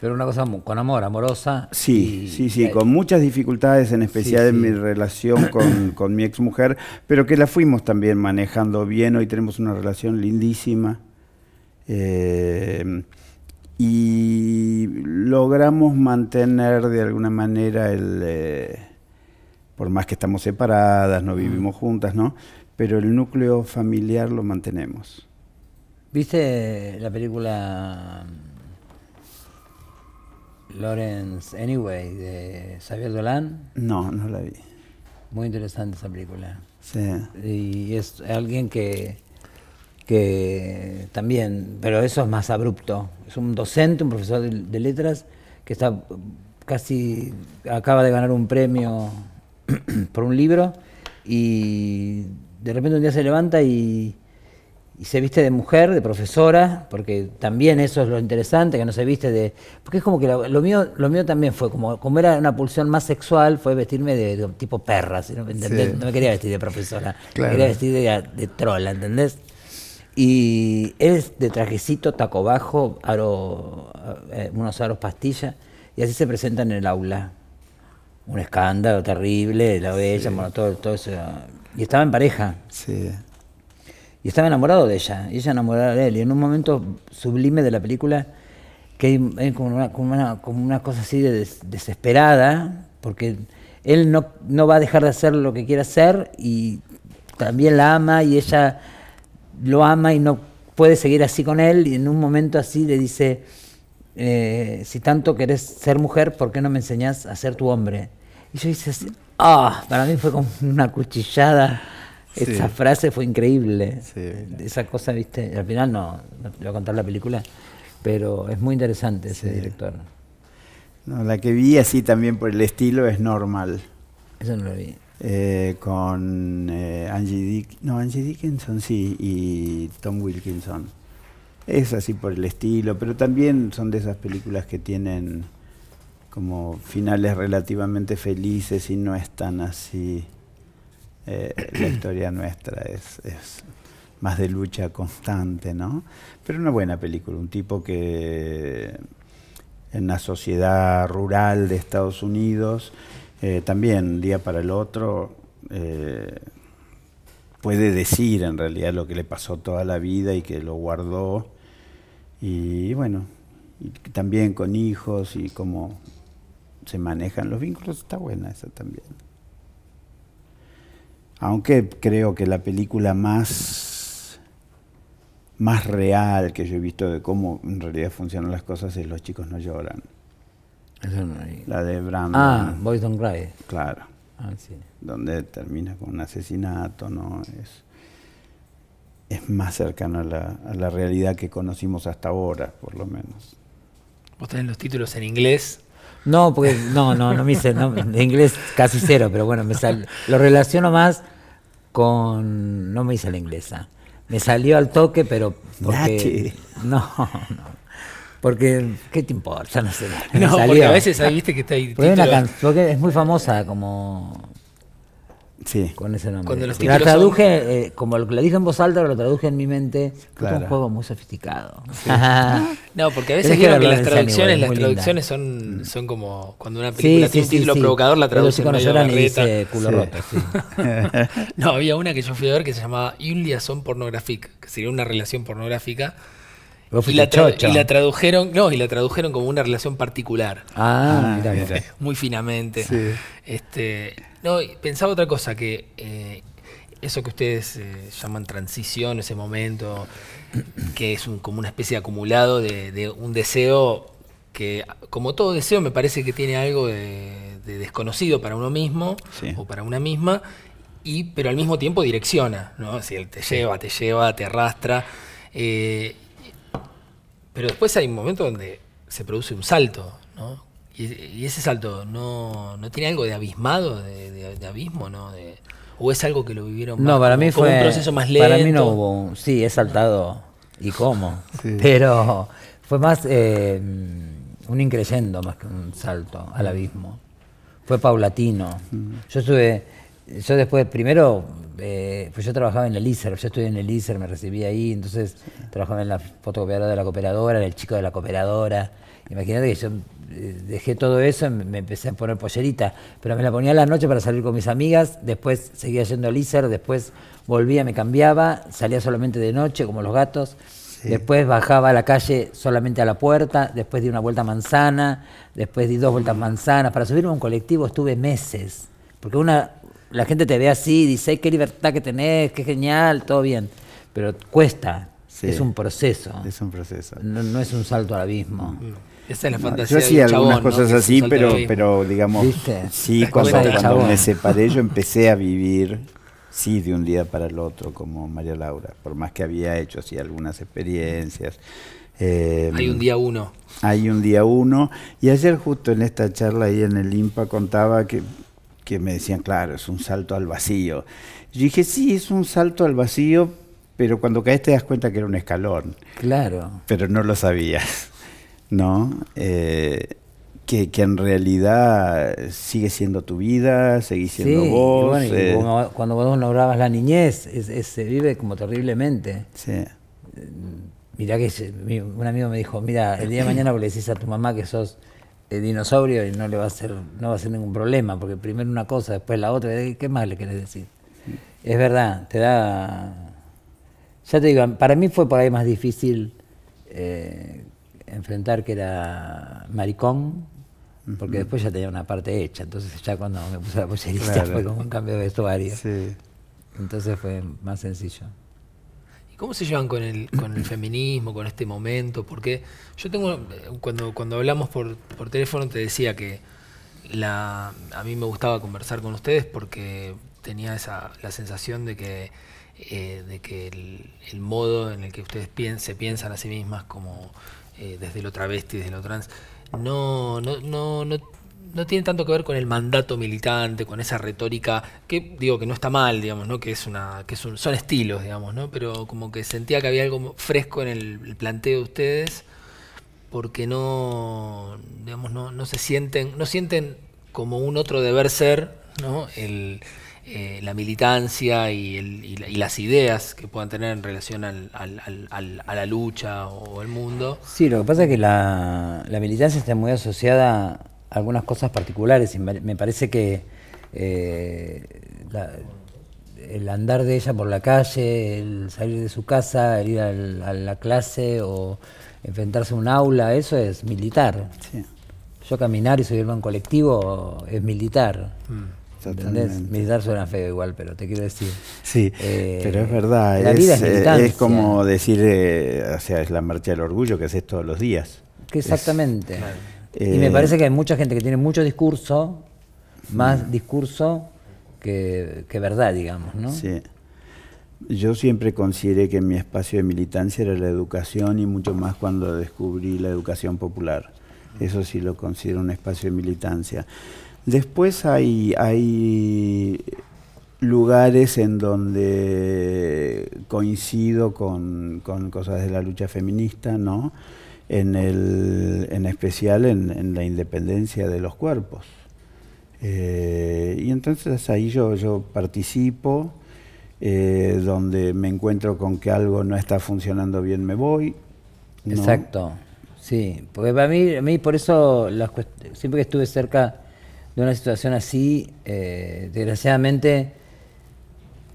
pero una cosa con amor, amorosa. Sí, sí, sí, con muchas dificultades, en especial en mi relación [coughs] con, con mi exmujer, pero que la fuimos también manejando bien. Hoy tenemos una relación lindísima. Eh, y logramos mantener de alguna manera el. Eh, por más que estamos separadas, no ah. vivimos juntas, ¿no? Pero el núcleo familiar lo mantenemos. ¿Viste la película Lawrence Anyway de Xavier Dolan. No, no la vi. Muy interesante esa película. Sí. Y es alguien que, también, pero eso es más abrupto. Es un docente, un profesor de, de letras que está casi acaba de ganar un premio [clears throat] por un libro y de repente un día se levanta y y se viste de mujer, de profesora, porque también eso es lo interesante, que no se viste de... Porque es como que lo, mío, lo mío también fue, como, como era una pulsión más sexual, fue vestirme de, tipo perra, ¿sí? ¿No, me ¿no? me quería vestir de profesora, me quería vestir de, de, trola, ¿entendés? Y es de trajecito, taco bajo, eh, unos aros pastilla, y así se presenta en el aula. Un escándalo terrible, la bella, bueno, todo, todo eso. Y estaba en pareja. Sí. Y estaba enamorado de ella, y ella enamorada de él. Y en un momento sublime de la película, que hay, como, una, como, una, cosa así de desesperada, porque él no, va a dejar de hacer lo que quiere hacer y también la ama y ella lo ama y no puede seguir así con él y en un momento así le dice, eh, si tanto querés ser mujer, ¿por qué no me enseñás a ser tu hombre? Y yo hice ah, para mí fue como una cuchillada. Esa frase fue increíble. Esa cosa, viste, al final no, no te voy a contar la película, pero es muy interesante ese director. la que vi así también por el estilo es Normal. Eso no lo vi. Eh, con eh, Angie no, Angie Dickinson sí, y Tom Wilkinson. Es así por el estilo, pero también son de esas películas que tienen como finales relativamente felices y no están así eh, la historia nuestra es, más de lucha constante, ¿no? Pero una buena película, un tipo que en la sociedad rural de Estados Unidos, eh, también día para el otro, eh, puede decir en realidad lo que le pasó toda la vida y que lo guardó. Y bueno, también con hijos y cómo se manejan los vínculos, está buena esa también. Aunque creo que la película más, más real que yo he visto de cómo en realidad funcionan las cosas es Los chicos no lloran. La de Bram. Ah, Boys Don't Cry. Claro. Ah, Donde termina con un asesinato, ¿no? Es, es más cercano a la, a la realidad que conocimos hasta ahora, por lo menos. Vos tenés los títulos en inglés, no, porque no, no, no me hice, de inglés casi cero, pero bueno, me sal, lo relaciono más con, no me hice la inglesa, me salió al toque, pero porque, no, no, porque, ¿qué te importa? No sé. No, porque a veces ahí viste que está ahí. Porque, porque es muy famosa como Sí. Con ese nombre. Los la traduje, eh, como lo le dije en voz alta, lo traduje en mi mente. Claro. un juego muy sofisticado. [laughs] no, porque a veces creo que, las traducciones, las traducciones son, son como cuando una película tiene un título provocador, la traducen en la dice culo roto. [laughs] no, había una que yo fui a ver que se llamaba Yulia liaison pornográfica, que sería una relación pornográfica y la, tradujeron, no, y la tradujeron como una relación particular. Ah, ah Muy finamente. Este, no, pensaba otra cosa, que eh, eso que ustedes eh, llaman transición, ese momento, que es como una especie de acumulado de, un deseo que, como todo deseo, me parece que tiene algo de, desconocido para uno mismo o para una misma, y, pero al mismo tiempo direcciona, ¿no? si te lleva, te lleva, te arrastra. Eh, pero después hay un momento donde se produce un salto, ¿no? Y, ese salto no, tiene algo de abismado, de, abismo, ¿no? ¿O es algo que lo vivieron no, para mí fue, un proceso más lento? Para mí no hubo un, Sí, he saltado. ¿Y cómo? Pero fue más eh, un increyendo más que un salto al abismo. Fue paulatino. Mm. Yo estuve... Yo después, primero eh, pues yo trabajaba en el ISER, yo estudié en el ISER, me recibí ahí, entonces trabajaba en la fotocopiadora de la cooperadora, en el chico de la cooperadora. Imagínate que yo eh, dejé todo eso, y me empecé a poner pollerita, pero me la ponía a la noche para salir con mis amigas, después seguía yendo al ISER, después volvía, me cambiaba, salía solamente de noche como los gatos, después bajaba a la calle solamente a la puerta, después di una vuelta manzana, después di dos vueltas Manzana, para subirme a un colectivo estuve meses, porque una la gente te ve así y dice, qué libertad que tenés, qué genial, todo bien. Pero cuesta, es un proceso. Es un proceso. No, es un salto al abismo. Esa es la fantasía. yo hacía algunas cosas así, pero, pero digamos, sí, cuando, cuando me separé yo empecé a vivir, sí, de un día para el otro, como María Laura, por más que había hecho así algunas experiencias. Eh, hay un día uno. Hay un día uno. Y ayer justo en esta charla ahí en el IMPA contaba que que me decían, claro, es un salto al vacío. Yo dije, sí, es un salto al vacío, pero cuando caes te das cuenta que era un escalón. Claro. Pero no lo sabías, ¿no? Eh, que, en realidad sigue siendo tu vida, seguís siendo vos. Bueno, eh. cuando vos lograbas la niñez, se vive como terriblemente. Sí. Mirá que un amigo me dijo, mira, el día de mañana vos le decís a tu mamá que sos el dinosaurio y no le va a ser, no va a ser ningún problema, porque primero una cosa, después la otra, ¿eh? ¿qué más le querés decir? Es verdad, te da. Ya te digo, para mí fue por ahí más difícil eh, enfrentar que era maricón, porque después ya tenía una parte hecha, entonces ya cuando me puse la pollerita fue como un cambio de vestuario. Entonces fue más sencillo. ¿Cómo se llevan con el, con el feminismo, con este momento? Porque yo tengo, eh, cuando, cuando hablamos por, teléfono te decía que la, a mí me gustaba conversar con ustedes porque tenía esa, la sensación de que, eh, de que el, modo en el que ustedes se piensan a sí mismas como eh, desde lo travesti, desde lo trans, no, no, no, no, no tiene tanto que ver con el mandato militante, con esa retórica que digo que no está mal, digamos, ¿no? Que es una que un, son estilos, digamos, ¿no? Pero como que sentía que había algo fresco en el, planteo de ustedes porque no digamos no, se sienten no sienten como un otro deber ser, ¿no? Eh, la militancia y, las ideas que puedan tener en relación al, a la lucha o al mundo. Sí, lo que pasa es que la, la militancia está muy asociada algunas cosas particulares me, parece que eh, el andar de ella por la calle, el salir de su casa, ir a la, clase o enfrentarse a un aula, eso es militar. Yo caminar y subirme en colectivo es militar. Mm. ¿Entendés? Militar suena feo igual, pero te quiero decir. Sí, eh, pero es verdad. La es, vida es, es, como decir, eh, o sea, es la marcha del orgullo que haces todos los días. exactamente y me eh, parece que hay mucha gente que tiene mucho discurso, más mm. discurso que, verdad, digamos, ¿no? Sí. Yo siempre consideré que mi espacio de militancia era la educación y mucho más cuando descubrí la educación popular. Eso sí lo considero un espacio de militancia. Después hay, hay lugares en donde coincido con, con cosas de la lucha feminista, ¿no? en, el, en especial en, la independencia de los cuerpos. Eh, y entonces ahí yo, participo, eh, donde me encuentro con que algo no está funcionando bien, me voy. Exacto, sí. Porque para mí, mí por eso siempre que estuve cerca de una situación así, eh, desgraciadamente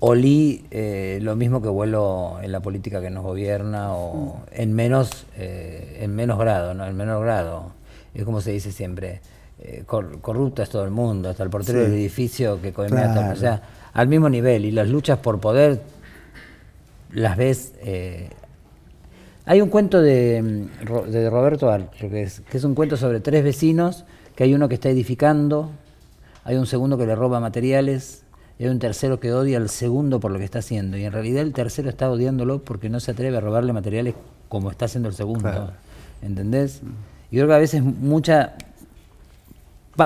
olí eh, lo mismo que vuelo en la política que nos gobierna, o mm. en menos, eh, en menos grado, En menor grado. Es como se dice siempre, eh, corrupta es todo el mundo, hasta el portero del edificio que coimea o sea, al mismo nivel. Y las luchas por poder las ves... hay un cuento de, mm, de Roberto que es, que es un cuento sobre tres vecinos, que hay uno que está edificando, hay un segundo que le roba materiales, hay un tercero que odia al segundo por lo que está haciendo. Y en realidad el tercero está odiándolo porque no se atreve a robarle materiales como está haciendo el segundo. ¿Entendés? Y creo que a veces mucha.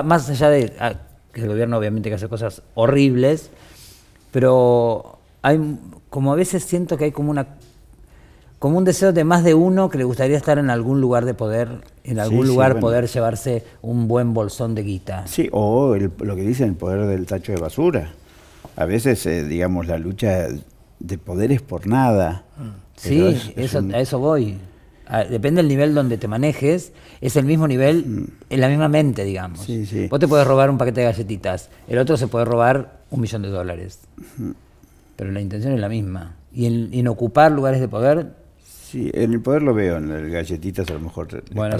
Más allá de ah, que el gobierno obviamente que hace cosas horribles, pero hay como a veces siento que hay como una como un deseo de más de uno que le gustaría estar en algún lugar de poder, en algún lugar poder llevarse un buen bolsón de guita. Sí, o lo que dicen, el poder del tacho de basura a veces, eh, digamos, la lucha de poderes por nada. Mm. Sí, eso, a eso voy. Ah, depende del nivel donde te manejes, es el mismo nivel, mm. en la misma mente, digamos. Vos te puedes robar un paquete de galletitas, el otro se puede robar un millón de dólares. Pero la intención es la misma. Y en, ocupar lugares de poder... Sí, en el poder lo veo, en las galletitas a lo mejor bueno,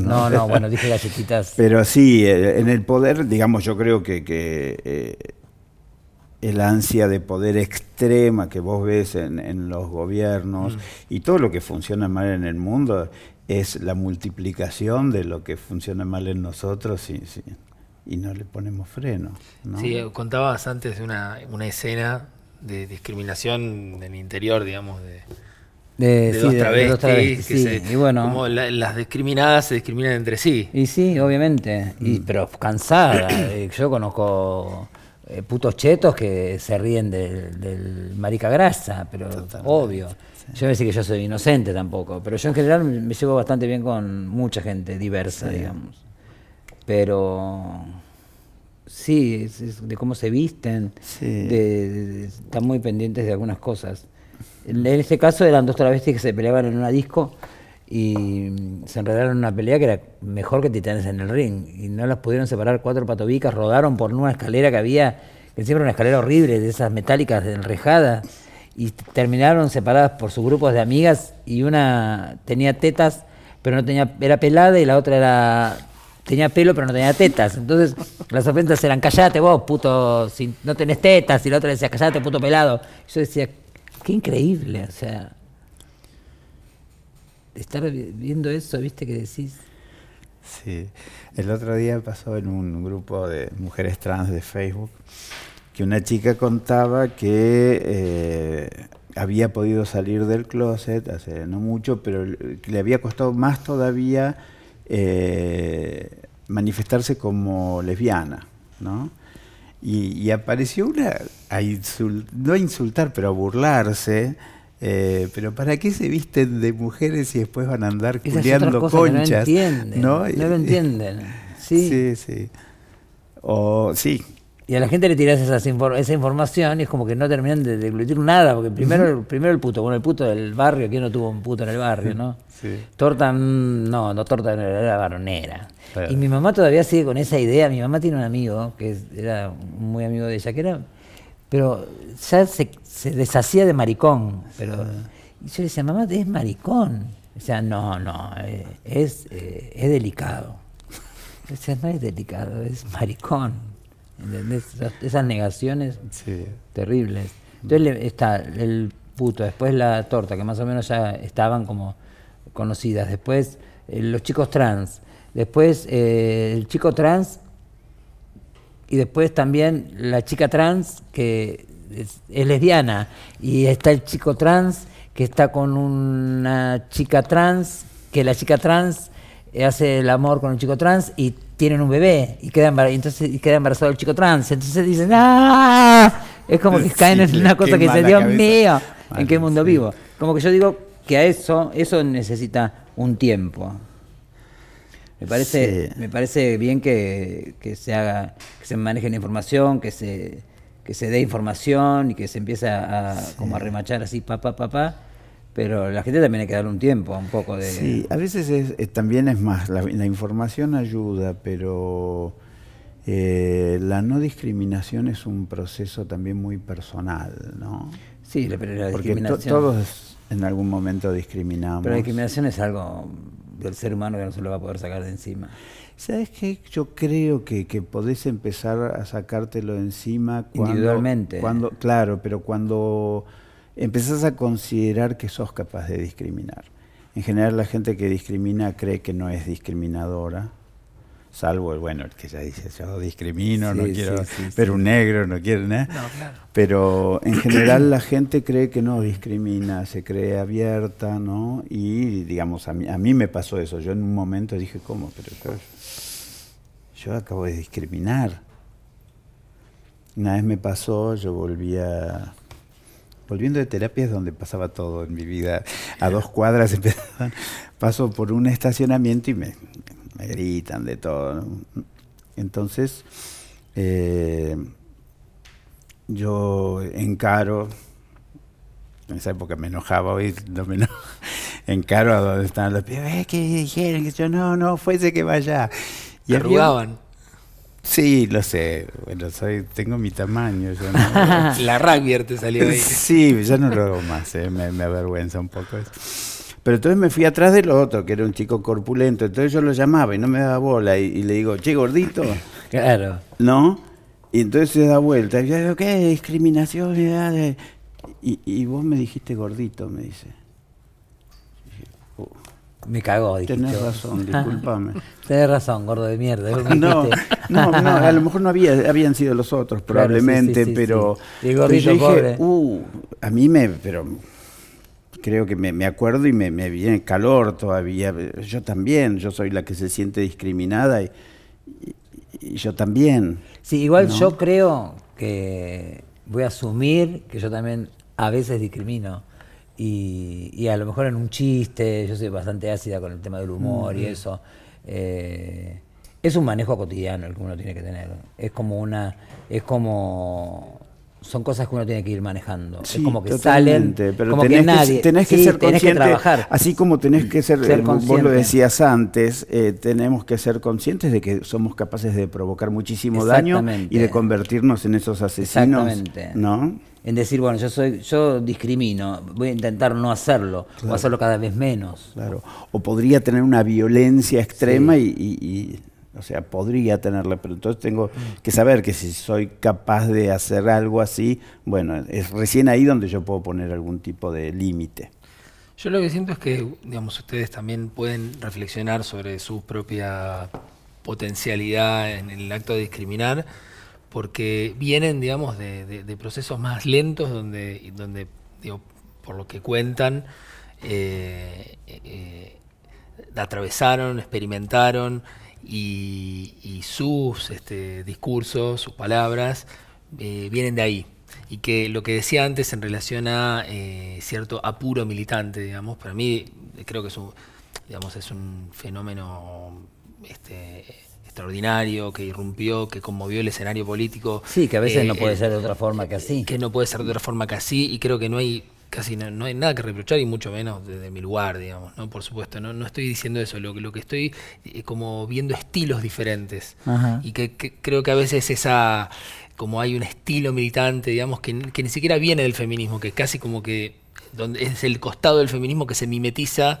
¿no? no, bueno, dije [laughs] galletitas. Pero sí, eh, en el poder, digamos, yo creo que... Eh, el ansia de poder extrema que vos ves en, en los gobiernos mm. y todo lo que funciona mal en el mundo es la multiplicación de lo que funciona mal en nosotros y, y no le ponemos freno. Sí, eh, contabas antes de una, escena de discriminación del interior, digamos, de, de, de, dos travestis, y bueno, como las discriminadas se discriminan entre sí. Y sí, obviamente, y, mm. pero cansada. Eh, yo conozco eh, putos chetos que se ríen del, marica grasa, pero obvio. Yo no decir que yo soy inocente tampoco, pero yo en general me llevo bastante bien con mucha gente diversa, digamos. Pero sí, de cómo se visten, de, están muy pendientes de algunas cosas. En este caso eran dos travestis que se peleaban en una disco y mm, se enredaron en una pelea que era mejor que titanes en el ring y no las pudieron separar cuatro patobicas, rodaron por una escalera que había, que siempre era una escalera horrible, de esas metálicas enrejadas y terminaron separadas por sus grupos de amigas y una tenía tetas pero no tenía era pelada y la otra era tenía pelo pero no tenía tetas entonces las ofensas eran callate vos puto no tenés tetas y la otra decía callate puto pelado yo decía qué increíble o sea estar viendo eso, viste que decís. Sí, el otro día pasó en un grupo de mujeres trans de Facebook que una chica contaba que eh, había podido salir del closet hace no mucho, pero le había costado más todavía eh, manifestarse como lesbiana, ¿no? Y, apareció una, no a insultar, pero a burlarse eh, pero ¿para qué se visten de mujeres y después van a andar Esas conchas? no entienden. ¿no? lo [laughs] entienden. Sí. sí, O sí, y a la gente le tiras esa información y es como que no terminan de deglutir nada, porque primero, el puto, bueno, el puto del barrio, ¿quién no tuvo un puto en el barrio, no? [laughs] Sí. Torta, mm, no, no torta, era varonera. Y mi mamá todavía sigue con esa idea, mi mamá tiene un amigo, que era muy amigo de ella, que era pero ya se, deshacía de maricón. Pero, yo le decía, mamá, es maricón. O sea, no, no, eh, es, eh, es, delicado. [laughs] O no es delicado, es maricón. ¿Entendés? Esas, negaciones terribles. Entonces está el puto, después la torta, que más o menos ya estaban como conocidas. Después eh, los chicos trans. Después el chico trans y después también la chica trans que es, lesbiana y está el chico trans que está con una chica trans, que la chica trans hace el amor con un chico trans y tienen un bebé y queda embarazado, entonces queda embarazado el chico trans. Entonces dicen, ¡ah! Es como que caen en una cosa que dice, Dios mío, ¿en qué mundo vivo? Como que yo digo que a eso, eso necesita un tiempo. Me parece, me parece bien que, se haga, que se maneje la información, que se, que se dé información y que se empiece a, como a remachar así, papá, papá. Pa, pero la gente también hay que darle un tiempo, un poco de... Sí, a veces eh, también es más, la, información ayuda, pero eh, la no discriminación es un proceso también muy personal, ¿no? Sí, pero la discriminación... todos en algún momento discriminamos. Pero la discriminación es algo del ser humano que no se lo va a poder sacar de encima. ¿Sabes qué? Yo creo que, podés empezar a sacártelo de encima individualmente. Cuando, claro, pero cuando empezás a considerar que sos capaz de discriminar. En general la gente que discrimina cree que no es discriminadora salvo, el bueno, el que ya dice, yo discrimino, no quiero pero un negro, no quiero nada. Pero en general la gente cree que no discrimina, se cree abierta, ¿no? Y digamos, a mí, a mí me pasó eso. Yo en un momento dije, ¿cómo? Pero yo, acabo de discriminar. Una vez me pasó, yo volvía volviendo de terapias donde pasaba todo en mi vida, a dos cuadras [laughs] paso por un estacionamiento y me gritan de todo. Entonces, eh, yo encaro, en esa época me enojaba, hoy [laughs] encaro a donde estaban los pies eh, que dijeron? Que yo, no, no, fuese que vaya. Y arrugaban. Sí, lo sé. Bueno, soy, tengo mi tamaño. [laughs] la rugby te salió ahí. Sí, ya no lo hago más. ¿eh? me, me, avergüenza un poco eso. Pero entonces me fui atrás del otro, que era un chico corpulento. Entonces yo lo llamaba y no me daba bola. Y, le digo, che, gordito. [laughs] claro. ¿No? Y entonces se da vuelta. Y yo ¿qué? Discriminación. ¿eh? Y, vos me dijiste gordito, me dice. Me cagó, dijiste. Tenés razón, discúlpame. [laughs] Tenés razón, gordo de mierda. ¿eh? no, [laughs] no, no, a lo mejor no había, habían sido los otros, probablemente, pero, yo pobre. Uh, a mí me. Pero, creo que me, acuerdo y me, me, viene calor todavía. Yo también, yo soy la que se siente discriminada y, yo también. Sí, igual yo creo que voy a asumir que yo también a veces discrimino. Y, a lo mejor en un chiste, yo soy bastante ácida con el tema del humor y mm. eso. Eh, es un manejo cotidiano el que uno tiene que tener. Es como una. Es como son cosas que uno tiene que ir manejando. es como que salen, pero como que nadie. que ser tenés que trabajar. así como tenés que ser, como eh, vos lo decías antes, eh, tenemos que ser conscientes de que somos capaces de provocar muchísimo daño y de convertirnos en esos asesinos, Exactamente. ¿no? En decir, bueno, yo soy yo discrimino, voy a intentar no hacerlo, o hacerlo cada vez menos. Claro, o podría tener una violencia extrema y o sea, podría tenerla, pero entonces tengo que saber que si soy capaz de hacer algo así, bueno, es recién ahí donde yo puedo poner algún tipo de límite. Yo lo que siento es que, digamos, ustedes también pueden reflexionar sobre su propia potencialidad en el acto de discriminar, porque vienen, digamos, de, procesos más lentos donde, donde por lo que cuentan, eh, eh, eh, atravesaron, experimentaron y, sus este, discursos, sus palabras, eh, vienen de ahí. Y que lo que decía antes en relación a eh, cierto apuro militante, digamos, para mí eh, creo que es un, digamos, es un fenómeno este, extraordinario, que irrumpió, que conmovió el escenario político. Sí, que a veces no puede ser de otra forma que así. Que no puede ser de otra forma que así y creo que no hay casi no, no, hay nada que reprochar y mucho menos desde mi lugar, digamos, ¿no? Por supuesto, no, no estoy diciendo eso, lo, lo que estoy eh, como viendo estilos diferentes y que, creo que a veces esa, como hay un estilo militante, digamos, que, ni siquiera viene del feminismo, que casi como que donde es el costado del feminismo que se mimetiza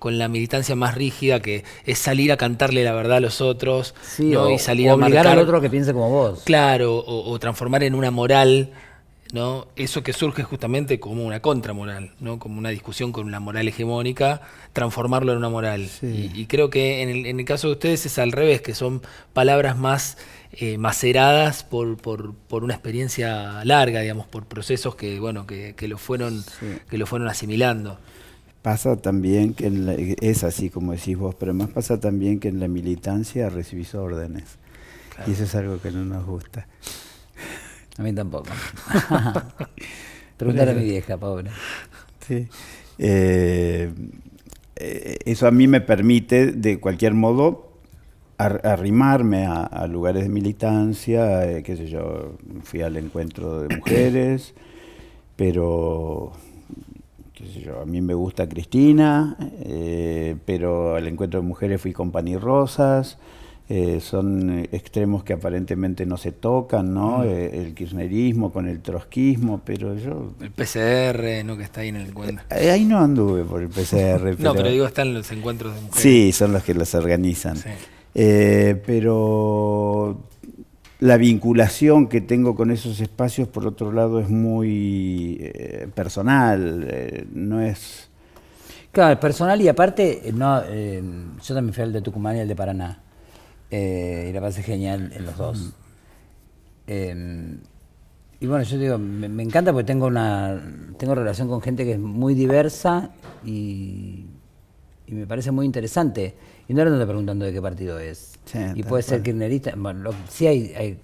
con la militancia más rígida que es salir a cantarle la verdad a los otros o, y salir a obligar al otro que piense como vos. Claro, o transformar en una moral ¿no? Eso que surge justamente como una contramoral, ¿no? Como una discusión con una moral hegemónica, transformarlo en una moral. Y, creo que en el, caso de ustedes es al revés, que son palabras más eh, maceradas por, por, una experiencia larga, digamos, por procesos que, bueno, que, lo, fueron, que lo fueron asimilando. Pasa también que es así como decís vos, pero más pasa también que en la militancia recibís órdenes. Y eso es algo que no nos gusta. A mí tampoco. [laughs] [laughs] Preguntar a mi vieja, pobre. Sí. Eh, eh, eso a mí me permite, de cualquier modo, arrimarme a, lugares de militancia, eh, qué sé yo, fui al encuentro de [coughs] mujeres, pero qué sé yo, a mí me gusta Cristina, pero al encuentro de mujeres fui con Pani Rosas, eh, son eh, extremos que aparentemente no se tocan, ¿no? Eh, el kirchnerismo con el trotskismo, pero yo... El PCR, ¿no? Que está ahí en el encuentro. ahí no anduve por el PCR. [laughs] No, pero digo, están los encuentros Sí, son los que los organizan. pero la vinculación que tengo con esos espacios, por otro lado, es muy personal, no es... Claro, personal y aparte, no, yo también fui al de Tucumán y al de Paraná. Eh, y la pasé genial en los dos. Em, y bueno, yo digo, me, encanta porque tengo una tengo relación con gente que es muy diversa y, me parece muy interesante. Y no le ando preguntando de qué partido es. y puede ser kirchnerista. Bueno, sí hay,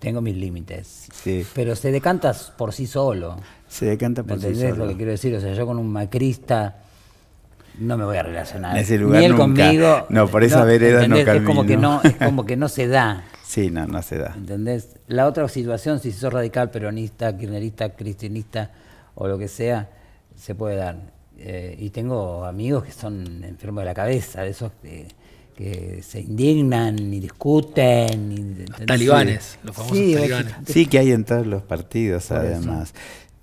tengo mis límites. Pero se decanta por sí solo. Se decanta por sí solo. lo que quiero decir? O sea, yo con un macrista no me voy a relacionar. Ni él conmigo. No, por esa vereda no camino. Es como, que no, como que no se da. [laughs] sí, no, no se da. ¿Entendés? La otra situación, si sos radical, peronista, kirchnerista, cristianista, o lo que sea, se puede dar. Eh, y tengo amigos que son enfermos de la cabeza, de esos que, se indignan y discuten. los talibanes, los famosos sí, talibanes. Sí, que hay en todos los partidos, además.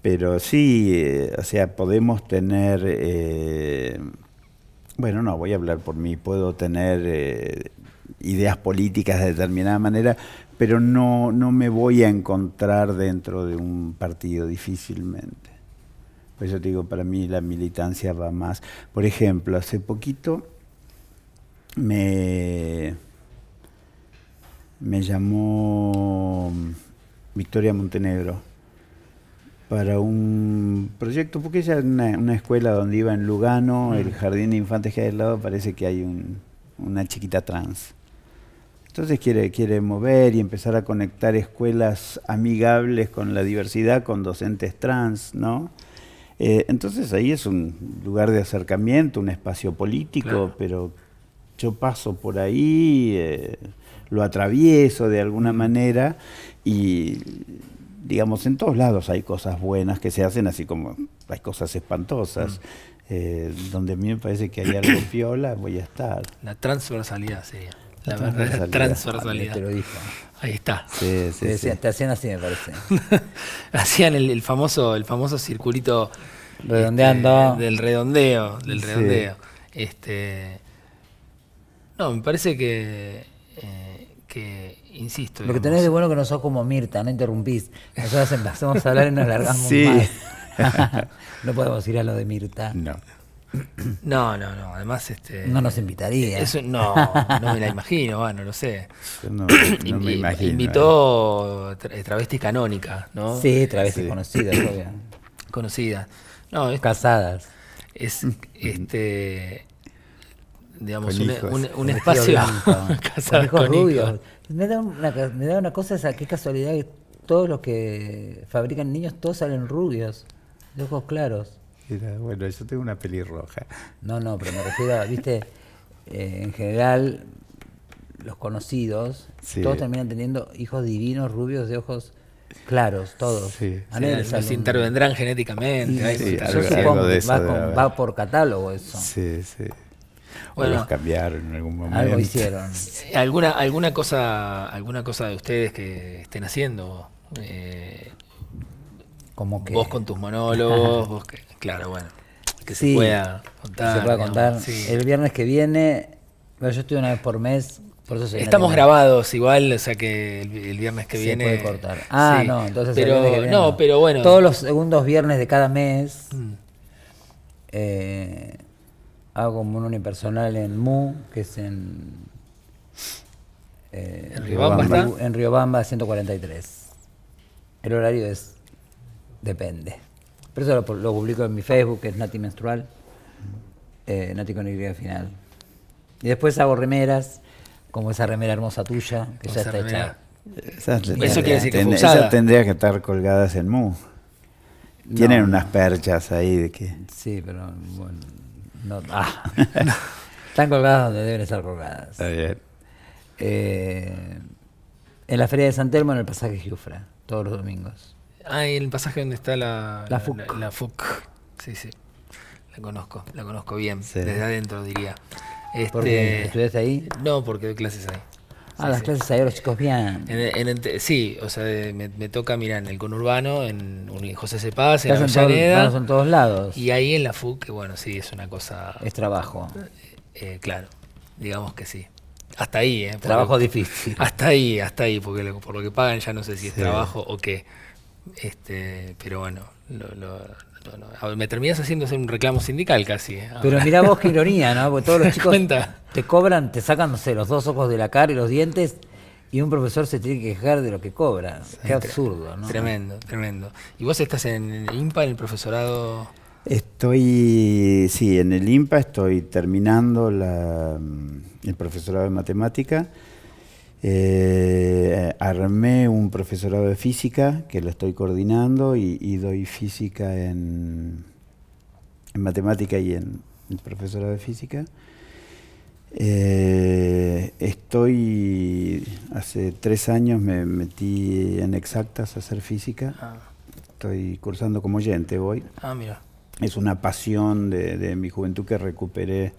Pero sí, eh, o sea, podemos tener... Eh, bueno, no, voy a hablar por mí, puedo tener eh, ideas políticas de determinada manera, pero no, me voy a encontrar dentro de un partido difícilmente. Pues yo digo, para mí la militancia va más. Por ejemplo, hace poquito me, me llamó Victoria Montenegro para un proyecto, porque ella es una, escuela donde iba en Lugano, el jardín de infantes que hay al lado, parece que hay una chiquita trans. Entonces quiere, quiere mover y empezar a conectar escuelas amigables con la diversidad, con docentes trans, ¿no? Eh, entonces ahí es un lugar de acercamiento, un espacio político, pero yo paso por ahí, eh, lo atravieso de alguna manera y digamos, en todos lados hay cosas buenas que se hacen, así como hay cosas espantosas. Mm. Eh, donde a mí me parece que hay algo [coughs] piola, voy a estar. La transversalidad sería. La, transversalidad. Ahí está. Sí, sí, te, hacían así, me parece. [laughs] hacían el, famoso, el famoso circulito. Este, Redondeando. del redondeo. Del redondeo. Este, no, me parece que, eh, que insisto. Lo que tenés de bueno que no sos como Mirta, no interrumpís. Nosotros empezamos a hablar y nos largamos sí. más. [laughs] no podemos ir a lo de Mirta. No. [clears throat] No, no, no. Además, este. No nos invitaría. Eso, no, no me la imagino, bueno, lo sé. [clears throat] No, me imagino. Invitó eh. travestis ¿no? Sí, travestis conocidas, [clears throat] obvio. Conocidas. No, es, Casadas. Es mm. este. Digamos, un, un, espacio. [laughs] con hijos pues me da, una, me da una cosa esa, qué casualidad que todos los que fabrican niños, todos salen rubios, de ojos claros. Mira, bueno, yo tengo una pelirroja. No, no, pero me refiero, a, viste, eh, en general, los conocidos, todos terminan teniendo hijos divinos, rubios, de ojos claros, todos. Sí. sí, los intervendrán genéticamente. algo, de eso, va, va, por catálogo eso. Sí, sí. Bueno, cambiaron en algún momento. Algo hicieron. [laughs] ¿Alguna, alguna, cosa, alguna cosa de ustedes que estén haciendo? Eh, Como Vos con tus monólogos, [laughs] claro, bueno. Que se pueda contar. Se pueda contar. El viernes que viene, yo estoy una vez por mes Estamos grabados igual, o sea que el, viernes que viene. puede cortar. Ah, no, entonces. Pero, no, pero bueno. Todos los segundos viernes de cada mes. Mm. Eh, hago un unipersonal en Mu, que es en. Eh, ¿En Riobamba? En Riobamba 143. El horario es. depende. Pero eso lo, lo publico en mi Facebook, que es Nati Menstrual. Eh, Nati con Y final. Y después hago remeras, como esa remera hermosa tuya, que ya está hecha. Eso tendría, que que estar colgadas en Mu. Tienen unas perchas ahí de que. Sí, pero bueno. No, ah. [laughs] Están colgadas donde deben estar colgadas. Eh, en la Feria de San Telmo, en el pasaje Giufra, todos los domingos. Ah, y el pasaje donde está la, la, FUC. La, Sí, sí. La conozco, la conozco bien, desde adentro diría. Este, estudiaste ahí? No, porque doy clases ahí. Ah, las clases ahí los chicos bien. sí, o sea, me, toca, mirar en el conurbano, en José Cepaz, en la Todo, en todos lados. Y ahí en la FUC, que bueno, sí, es una cosa... Es trabajo. Eh, eh, claro, digamos que sí. Hasta ahí, ¿eh? trabajo difícil. Hasta ahí, hasta ahí, porque por lo que pagan ya no sé si es trabajo o qué. Este, pero bueno, lo, lo, me terminas haciendo un reclamo sindical casi. ¿eh? Pero mira vos qué ironía, ¿no? Porque todos los [laughs] chicos te cobran, te sacan, los dos ojos de la cara y los dientes y un profesor se tiene que quejar de lo que cobra. Qué absurdo, ¿no? Tremendo, tremendo. ¿Y vos estás en el IMPA, en el profesorado? Estoy, sí, en el IMPA estoy terminando mm, el profesorado de matemática eh, armé un profesorado de física que lo estoy coordinando y, doy física en, matemática y en profesorado de física. Eh, estoy, hace tres años me metí en exactas a hacer física. Ah. Estoy cursando como oyente hoy. Ah, mira. Es una pasión de, mi juventud que recuperé.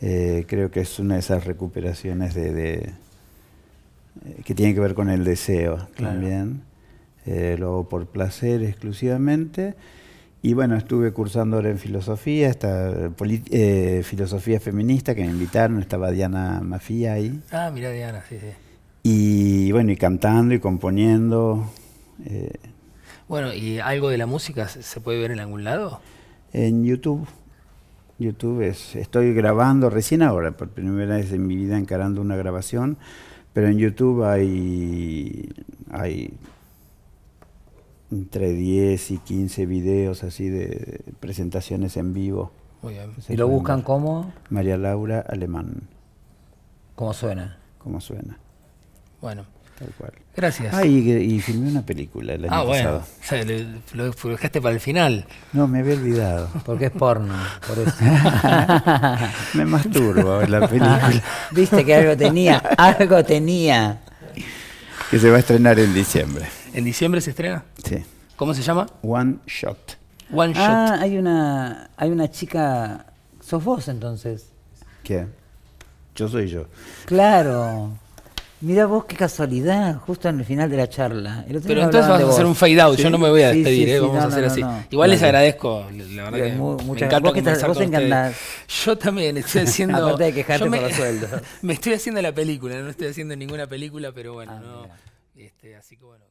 Eh, creo que es una de esas recuperaciones de eh, que tiene que ver con el deseo también. Eh, lo por placer exclusivamente. Y bueno, estuve cursando ahora en filosofía, esta, eh, filosofía feminista que me invitaron, estaba Diana Mafia ahí. Ah, mira Diana, sí, sí. Y bueno, y cantando y componiendo. Bueno, ¿y algo de la música se puede ver en algún lado? En YouTube. YouTube es, estoy grabando recién ahora, por primera vez en mi vida encarando una grabación pero en YouTube hay, hay entre 10 y 15 videos así de presentaciones en vivo. Muy pues ¿Y lo buscan como? María Laura Alemán. ¿Cómo suena? ¿Cómo suena? Bueno. Gracias. Ah, y, filmé una película ah, bueno. lo, dejaste para el final. No, me había olvidado. Porque es porno, por eso. [laughs] me masturbo la ah, película. Viste que algo tenía, algo tenía. Que se va a estrenar en diciembre. ¿En diciembre se estrena? Sí. ¿Cómo se llama? One Shot. One ah, hay una, hay una chica... ¿Sos vos entonces? ¿Qué? Yo soy yo. Claro. Mira vos qué casualidad, justo en el final de la charla. Pero entonces vas a hacer un fade out, yo no me voy a despedir, ¿eh? vamos a hacer así. Igual les agradezco, la verdad que me encanta vos conversar vos Yo también estoy [laughs] haciendo... Aparte de quejarte me, por los [laughs] me estoy haciendo la película, no estoy haciendo ninguna película, pero bueno, ah, no, este, así que bueno.